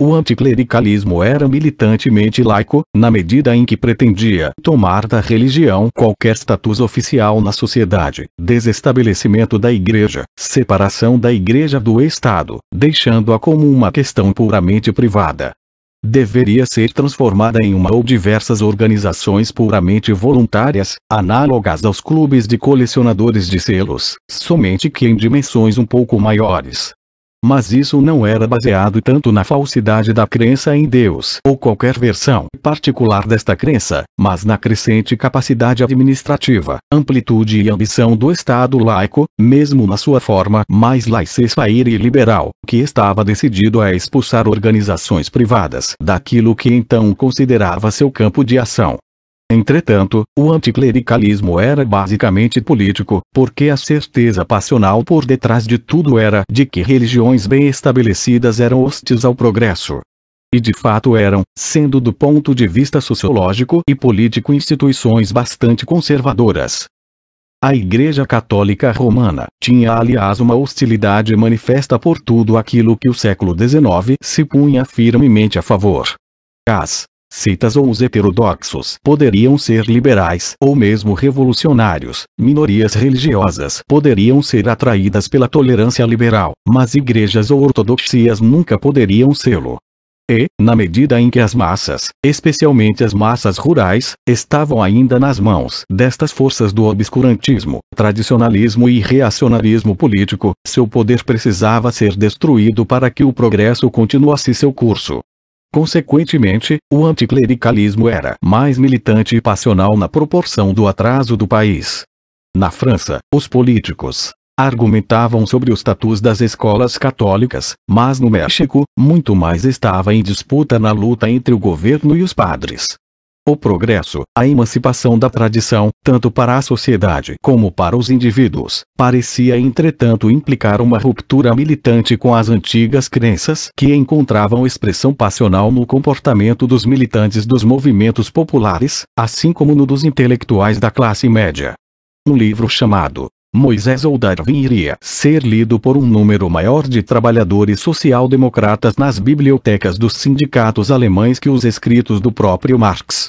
o anticlericalismo era militantemente laico, na medida em que pretendia tomar da religião qualquer status oficial na sociedade, desestabelecimento da igreja, separação da igreja do Estado, deixando-a como uma questão puramente privada. Deveria ser transformada em uma ou diversas organizações puramente voluntárias, análogas aos clubes de colecionadores de selos, somente que em dimensões um pouco maiores, mas isso não era baseado tanto na falsidade da crença em Deus ou qualquer versão particular desta crença, mas na crescente capacidade administrativa, amplitude e ambição do Estado laico, mesmo na sua forma mais laissez e liberal, que estava decidido a expulsar organizações privadas daquilo que então considerava seu campo de ação. Entretanto, o anticlericalismo era basicamente político, porque a certeza passional por detrás de tudo era de que religiões bem estabelecidas eram hostis ao progresso. E de fato eram, sendo do ponto de vista sociológico e político instituições bastante conservadoras. A Igreja Católica Romana tinha aliás uma hostilidade manifesta por tudo aquilo que o século XIX se punha firmemente a favor. Cas, seitas ou os heterodoxos poderiam ser liberais ou mesmo revolucionários. Minorias religiosas poderiam ser atraídas pela tolerância liberal, mas igrejas ou ortodoxias nunca poderiam sê-lo. E, na medida em que as massas, especialmente as massas rurais, estavam ainda nas mãos destas forças do obscurantismo, tradicionalismo e reacionarismo político, seu poder precisava ser destruído para que o progresso continuasse seu curso. Consequentemente, o anticlericalismo era mais militante e passional na proporção do atraso do país. Na França, os políticos argumentavam sobre os status das escolas católicas, mas no México, muito mais estava em disputa na luta entre o governo e os padres o progresso, a emancipação da tradição, tanto para a sociedade como para os indivíduos, parecia entretanto implicar uma ruptura militante com as antigas crenças que encontravam expressão passional no comportamento dos militantes dos movimentos populares, assim como no dos intelectuais da classe média. Um livro chamado Moisés ou Darwin iria ser lido por um número maior de trabalhadores social-democratas nas bibliotecas dos sindicatos alemães que os escritos do próprio Marx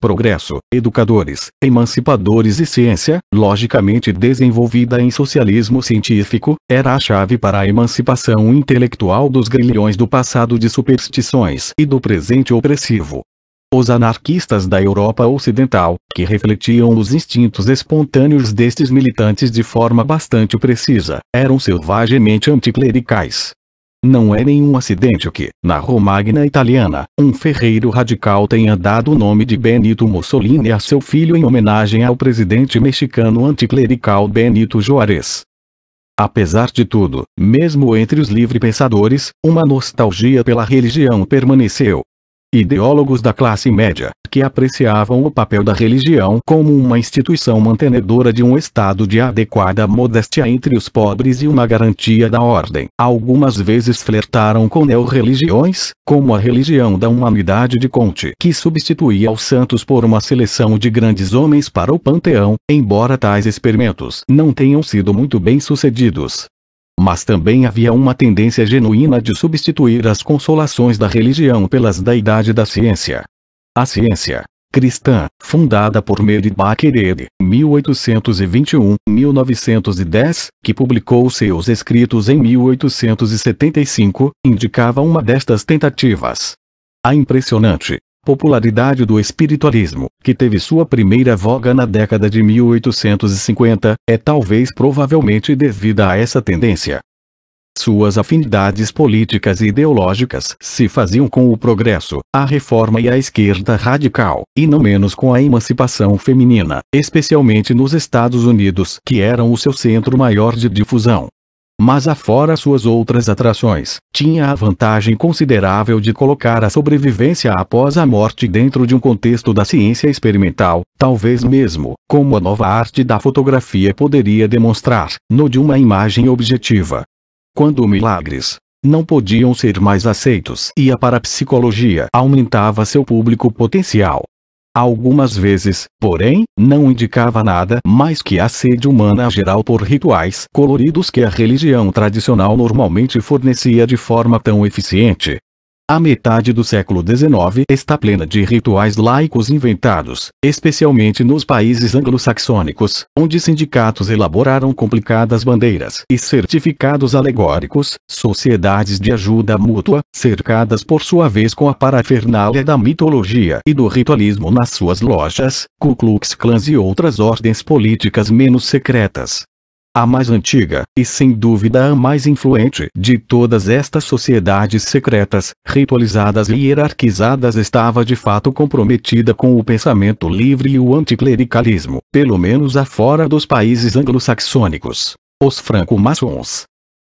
progresso, educadores, emancipadores e ciência, logicamente desenvolvida em socialismo científico, era a chave para a emancipação intelectual dos grilhões do passado de superstições e do presente opressivo. Os anarquistas da Europa Ocidental, que refletiam os instintos espontâneos destes militantes de forma bastante precisa, eram selvagemente anticlericais, não é nenhum acidente que, na Romagna italiana, um ferreiro radical tenha dado o nome de Benito Mussolini a seu filho em homenagem ao presidente mexicano anticlerical Benito Juárez. Apesar de tudo, mesmo entre os livre-pensadores, uma nostalgia pela religião permaneceu, ideólogos da classe média, que apreciavam o papel da religião como uma instituição mantenedora de um estado de adequada modéstia entre os pobres e uma garantia da ordem. Algumas vezes flertaram com neo-religiões, como a religião da humanidade de Conte, que substituía os santos por uma seleção de grandes homens para o panteão, embora tais experimentos não tenham sido muito bem sucedidos. Mas também havia uma tendência genuína de substituir as consolações da religião pelas da idade da ciência. A ciência cristã, fundada por Mary Bakerere, 1821-1910, que publicou seus escritos em 1875, indicava uma destas tentativas. A impressionante popularidade do espiritualismo, que teve sua primeira voga na década de 1850, é talvez provavelmente devida a essa tendência. Suas afinidades políticas e ideológicas se faziam com o progresso, a reforma e a esquerda radical, e não menos com a emancipação feminina, especialmente nos Estados Unidos, que eram o seu centro maior de difusão mas afora suas outras atrações, tinha a vantagem considerável de colocar a sobrevivência após a morte dentro de um contexto da ciência experimental, talvez mesmo, como a nova arte da fotografia poderia demonstrar, no de uma imagem objetiva. Quando milagres não podiam ser mais aceitos e a parapsicologia aumentava seu público potencial, Algumas vezes, porém, não indicava nada mais que a sede humana geral por rituais coloridos que a religião tradicional normalmente fornecia de forma tão eficiente a metade do século XIX está plena de rituais laicos inventados, especialmente nos países anglo-saxônicos, onde sindicatos elaboraram complicadas bandeiras e certificados alegóricos, sociedades de ajuda mútua, cercadas por sua vez com a parafernália da mitologia e do ritualismo nas suas lojas, Ku Klux Klans e outras ordens políticas menos secretas a mais antiga, e sem dúvida a mais influente de todas estas sociedades secretas, ritualizadas e hierarquizadas estava de fato comprometida com o pensamento livre e o anticlericalismo, pelo menos afora dos países anglo-saxônicos. Os franco-maçons,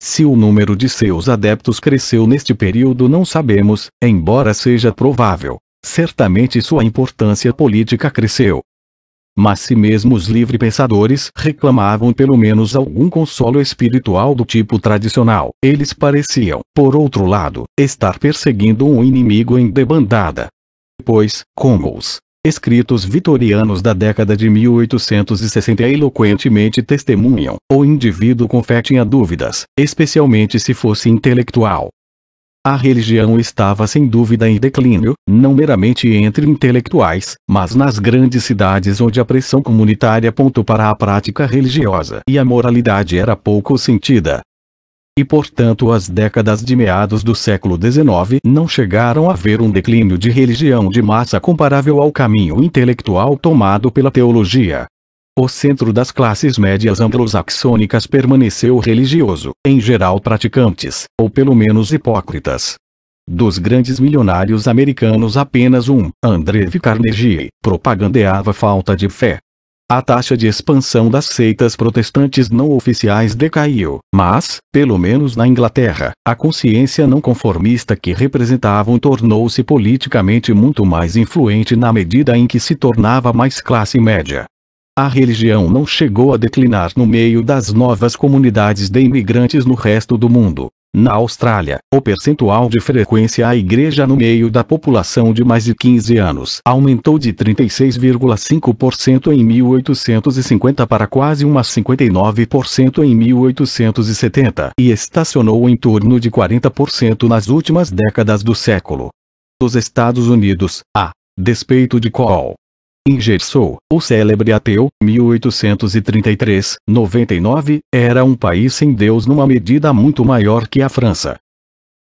se o número de seus adeptos cresceu neste período não sabemos, embora seja provável. Certamente sua importância política cresceu, mas se mesmo os livre-pensadores reclamavam pelo menos algum consolo espiritual do tipo tradicional, eles pareciam, por outro lado, estar perseguindo um inimigo em debandada. Pois, como os escritos vitorianos da década de 1860 eloquentemente testemunham, o indivíduo confé tinha dúvidas, especialmente se fosse intelectual, a religião estava sem dúvida em declínio, não meramente entre intelectuais, mas nas grandes cidades onde a pressão comunitária ponto para a prática religiosa e a moralidade era pouco sentida. E portanto as décadas de meados do século XIX não chegaram a ver um declínio de religião de massa comparável ao caminho intelectual tomado pela teologia. O centro das classes médias anglo-saxônicas permaneceu religioso, em geral praticantes, ou pelo menos hipócritas. Dos grandes milionários americanos apenas um, Andrew Carnegie, propagandeava falta de fé. A taxa de expansão das seitas protestantes não oficiais decaiu, mas, pelo menos na Inglaterra, a consciência não conformista que representavam tornou-se politicamente muito mais influente na medida em que se tornava mais classe média. A religião não chegou a declinar no meio das novas comunidades de imigrantes no resto do mundo. Na Austrália, o percentual de frequência à igreja no meio da população de mais de 15 anos aumentou de 36,5% em 1850 para quase uma 59% em 1870 e estacionou em torno de 40% nas últimas décadas do século. Nos Estados Unidos, a despeito de qual Ingersou, o célebre ateu, 1833, 99, era um país sem Deus numa medida muito maior que a França.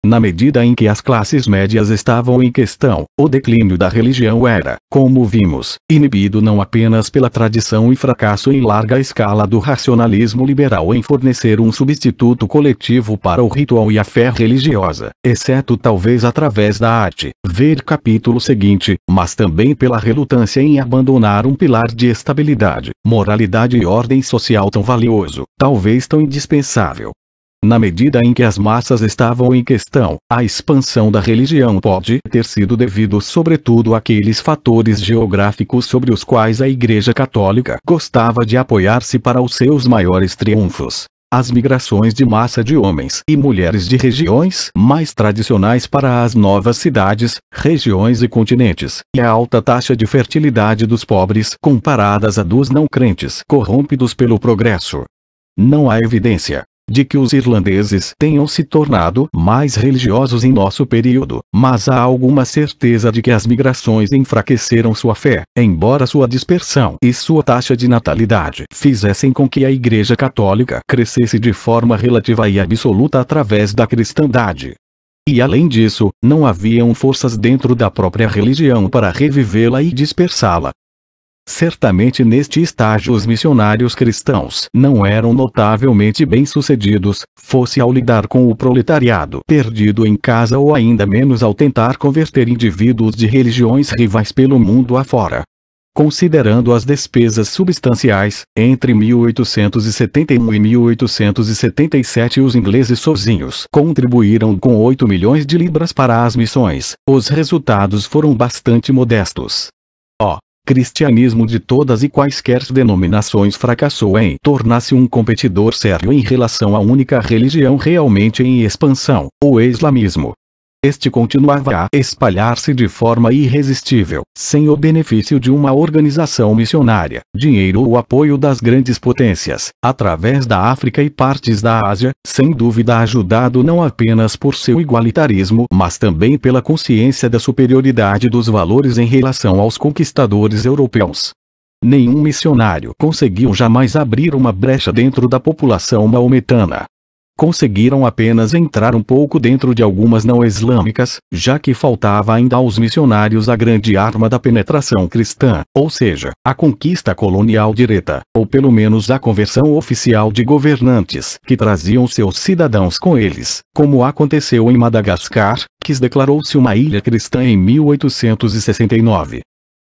Na medida em que as classes médias estavam em questão, o declínio da religião era, como vimos, inibido não apenas pela tradição e fracasso em larga escala do racionalismo liberal em fornecer um substituto coletivo para o ritual e a fé religiosa, exceto talvez através da arte, ver capítulo seguinte, mas também pela relutância em abandonar um pilar de estabilidade, moralidade e ordem social tão valioso, talvez tão indispensável, na medida em que as massas estavam em questão, a expansão da religião pode ter sido devido sobretudo àqueles fatores geográficos sobre os quais a Igreja Católica gostava de apoiar-se para os seus maiores triunfos. As migrações de massa de homens e mulheres de regiões mais tradicionais para as novas cidades, regiões e continentes, e a alta taxa de fertilidade dos pobres comparadas à dos não crentes corrompidos pelo progresso. Não há evidência, de que os irlandeses tenham se tornado mais religiosos em nosso período, mas há alguma certeza de que as migrações enfraqueceram sua fé, embora sua dispersão e sua taxa de natalidade fizessem com que a Igreja Católica crescesse de forma relativa e absoluta através da cristandade. E além disso, não haviam forças dentro da própria religião para revivê-la e dispersá-la, Certamente neste estágio os missionários cristãos não eram notavelmente bem-sucedidos, fosse ao lidar com o proletariado perdido em casa ou ainda menos ao tentar converter indivíduos de religiões rivais pelo mundo afora. Considerando as despesas substanciais, entre 1871 e 1877 os ingleses sozinhos contribuíram com 8 milhões de libras para as missões, os resultados foram bastante modestos. Oh cristianismo de todas e quaisquer denominações fracassou em tornar-se um competidor sério em relação à única religião realmente em expansão, o islamismo este continuava a espalhar-se de forma irresistível, sem o benefício de uma organização missionária, dinheiro ou apoio das grandes potências, através da África e partes da Ásia, sem dúvida ajudado não apenas por seu igualitarismo, mas também pela consciência da superioridade dos valores em relação aos conquistadores europeus. Nenhum missionário conseguiu jamais abrir uma brecha dentro da população maometana, conseguiram apenas entrar um pouco dentro de algumas não islâmicas, já que faltava ainda aos missionários a grande arma da penetração cristã, ou seja, a conquista colonial direta, ou pelo menos a conversão oficial de governantes que traziam seus cidadãos com eles, como aconteceu em Madagascar, que declarou-se uma ilha cristã em 1869.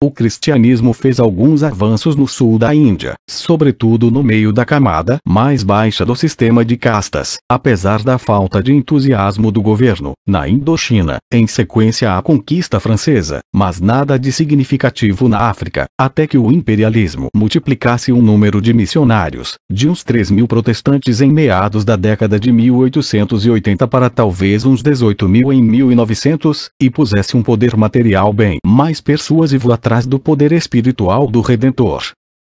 O cristianismo fez alguns avanços no sul da Índia, sobretudo no meio da camada mais baixa do sistema de castas, apesar da falta de entusiasmo do governo, na Indochina, em sequência à conquista francesa, mas nada de significativo na África, até que o imperialismo multiplicasse o número de missionários, de uns 3 mil protestantes em meados da década de 1880 para talvez uns 18 mil em 1900, e pusesse um poder material bem mais persuasivo atrás atrás do poder espiritual do Redentor.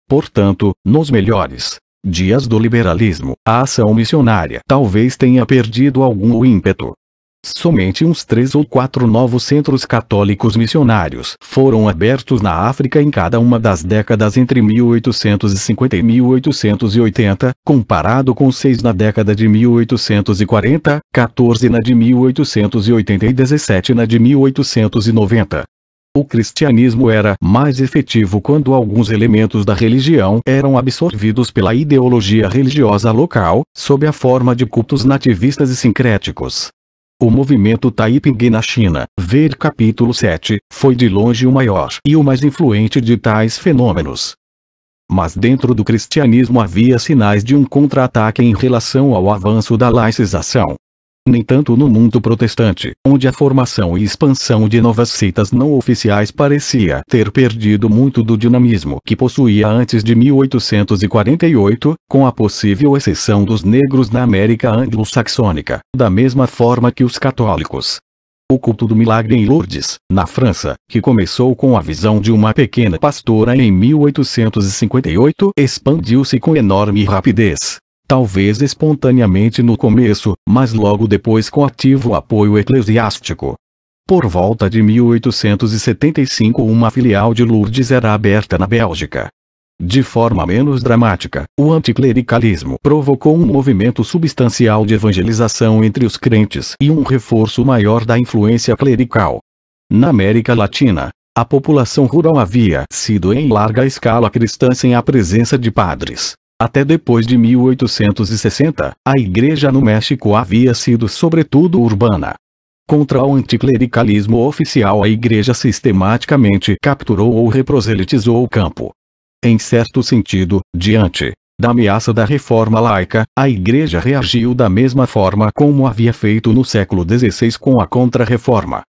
Portanto, nos melhores dias do liberalismo, a ação missionária talvez tenha perdido algum ímpeto. Somente uns três ou quatro novos centros católicos missionários foram abertos na África em cada uma das décadas entre 1850 e 1880, comparado com seis na década de 1840, 14 na de 1880 e 17 na de 1890. O cristianismo era mais efetivo quando alguns elementos da religião eram absorvidos pela ideologia religiosa local, sob a forma de cultos nativistas e sincréticos. O movimento Taiping na China, ver capítulo 7, foi de longe o maior e o mais influente de tais fenômenos. Mas dentro do cristianismo havia sinais de um contra-ataque em relação ao avanço da laicização. Nem tanto no mundo protestante, onde a formação e expansão de novas seitas não oficiais parecia ter perdido muito do dinamismo que possuía antes de 1848, com a possível exceção dos negros na América anglo-saxônica, da mesma forma que os católicos, o culto do milagre em Lourdes, na França, que começou com a visão de uma pequena pastora em 1858, expandiu-se com enorme rapidez, talvez espontaneamente no começo, mas logo depois com ativo apoio eclesiástico. Por volta de 1875 uma filial de Lourdes era aberta na Bélgica. De forma menos dramática, o anticlericalismo provocou um movimento substancial de evangelização entre os crentes e um reforço maior da influência clerical. Na América Latina, a população rural havia sido em larga escala cristã sem a presença de padres, até depois de 1860, a igreja no México havia sido sobretudo urbana. Contra o anticlericalismo oficial a igreja sistematicamente capturou ou reproselitizou o campo. Em certo sentido, diante da ameaça da reforma laica, a igreja reagiu da mesma forma como havia feito no século XVI com a Contra-Reforma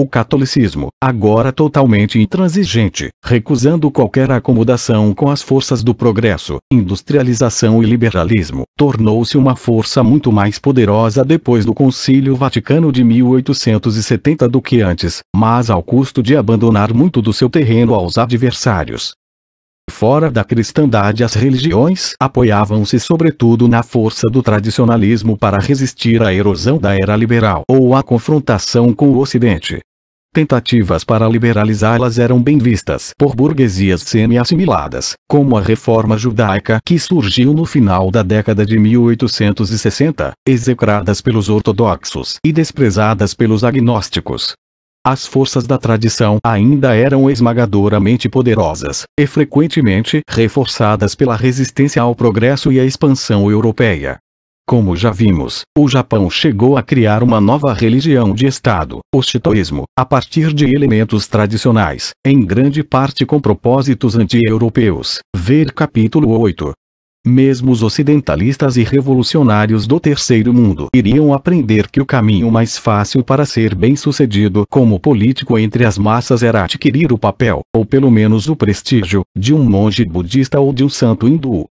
o catolicismo, agora totalmente intransigente, recusando qualquer acomodação com as forças do progresso, industrialização e liberalismo, tornou-se uma força muito mais poderosa depois do Concílio Vaticano de 1870 do que antes, mas ao custo de abandonar muito do seu terreno aos adversários. Fora da cristandade, as religiões apoiavam-se sobretudo na força do tradicionalismo para resistir à erosão da era liberal ou à confrontação com o Ocidente. Tentativas para liberalizá-las eram bem vistas por burguesias semi-assimiladas, como a reforma judaica que surgiu no final da década de 1860, execradas pelos ortodoxos e desprezadas pelos agnósticos. As forças da tradição ainda eram esmagadoramente poderosas, e frequentemente reforçadas pela resistência ao progresso e à expansão europeia. Como já vimos, o Japão chegou a criar uma nova religião de Estado, o Shintoísmo, a partir de elementos tradicionais, em grande parte com propósitos anti-europeus. Ver capítulo 8. Mesmo os ocidentalistas e revolucionários do terceiro mundo iriam aprender que o caminho mais fácil para ser bem-sucedido como político entre as massas era adquirir o papel, ou pelo menos o prestígio, de um monge budista ou de um santo hindu.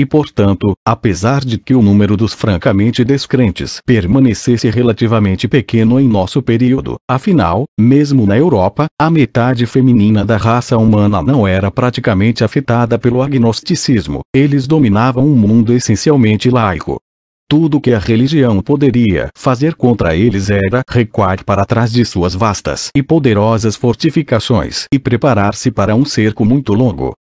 E portanto, apesar de que o número dos francamente descrentes permanecesse relativamente pequeno em nosso período, afinal, mesmo na Europa, a metade feminina da raça humana não era praticamente afetada pelo agnosticismo, eles dominavam um mundo essencialmente laico. Tudo que a religião poderia fazer contra eles era recuar para trás de suas vastas e poderosas fortificações e preparar-se para um cerco muito longo,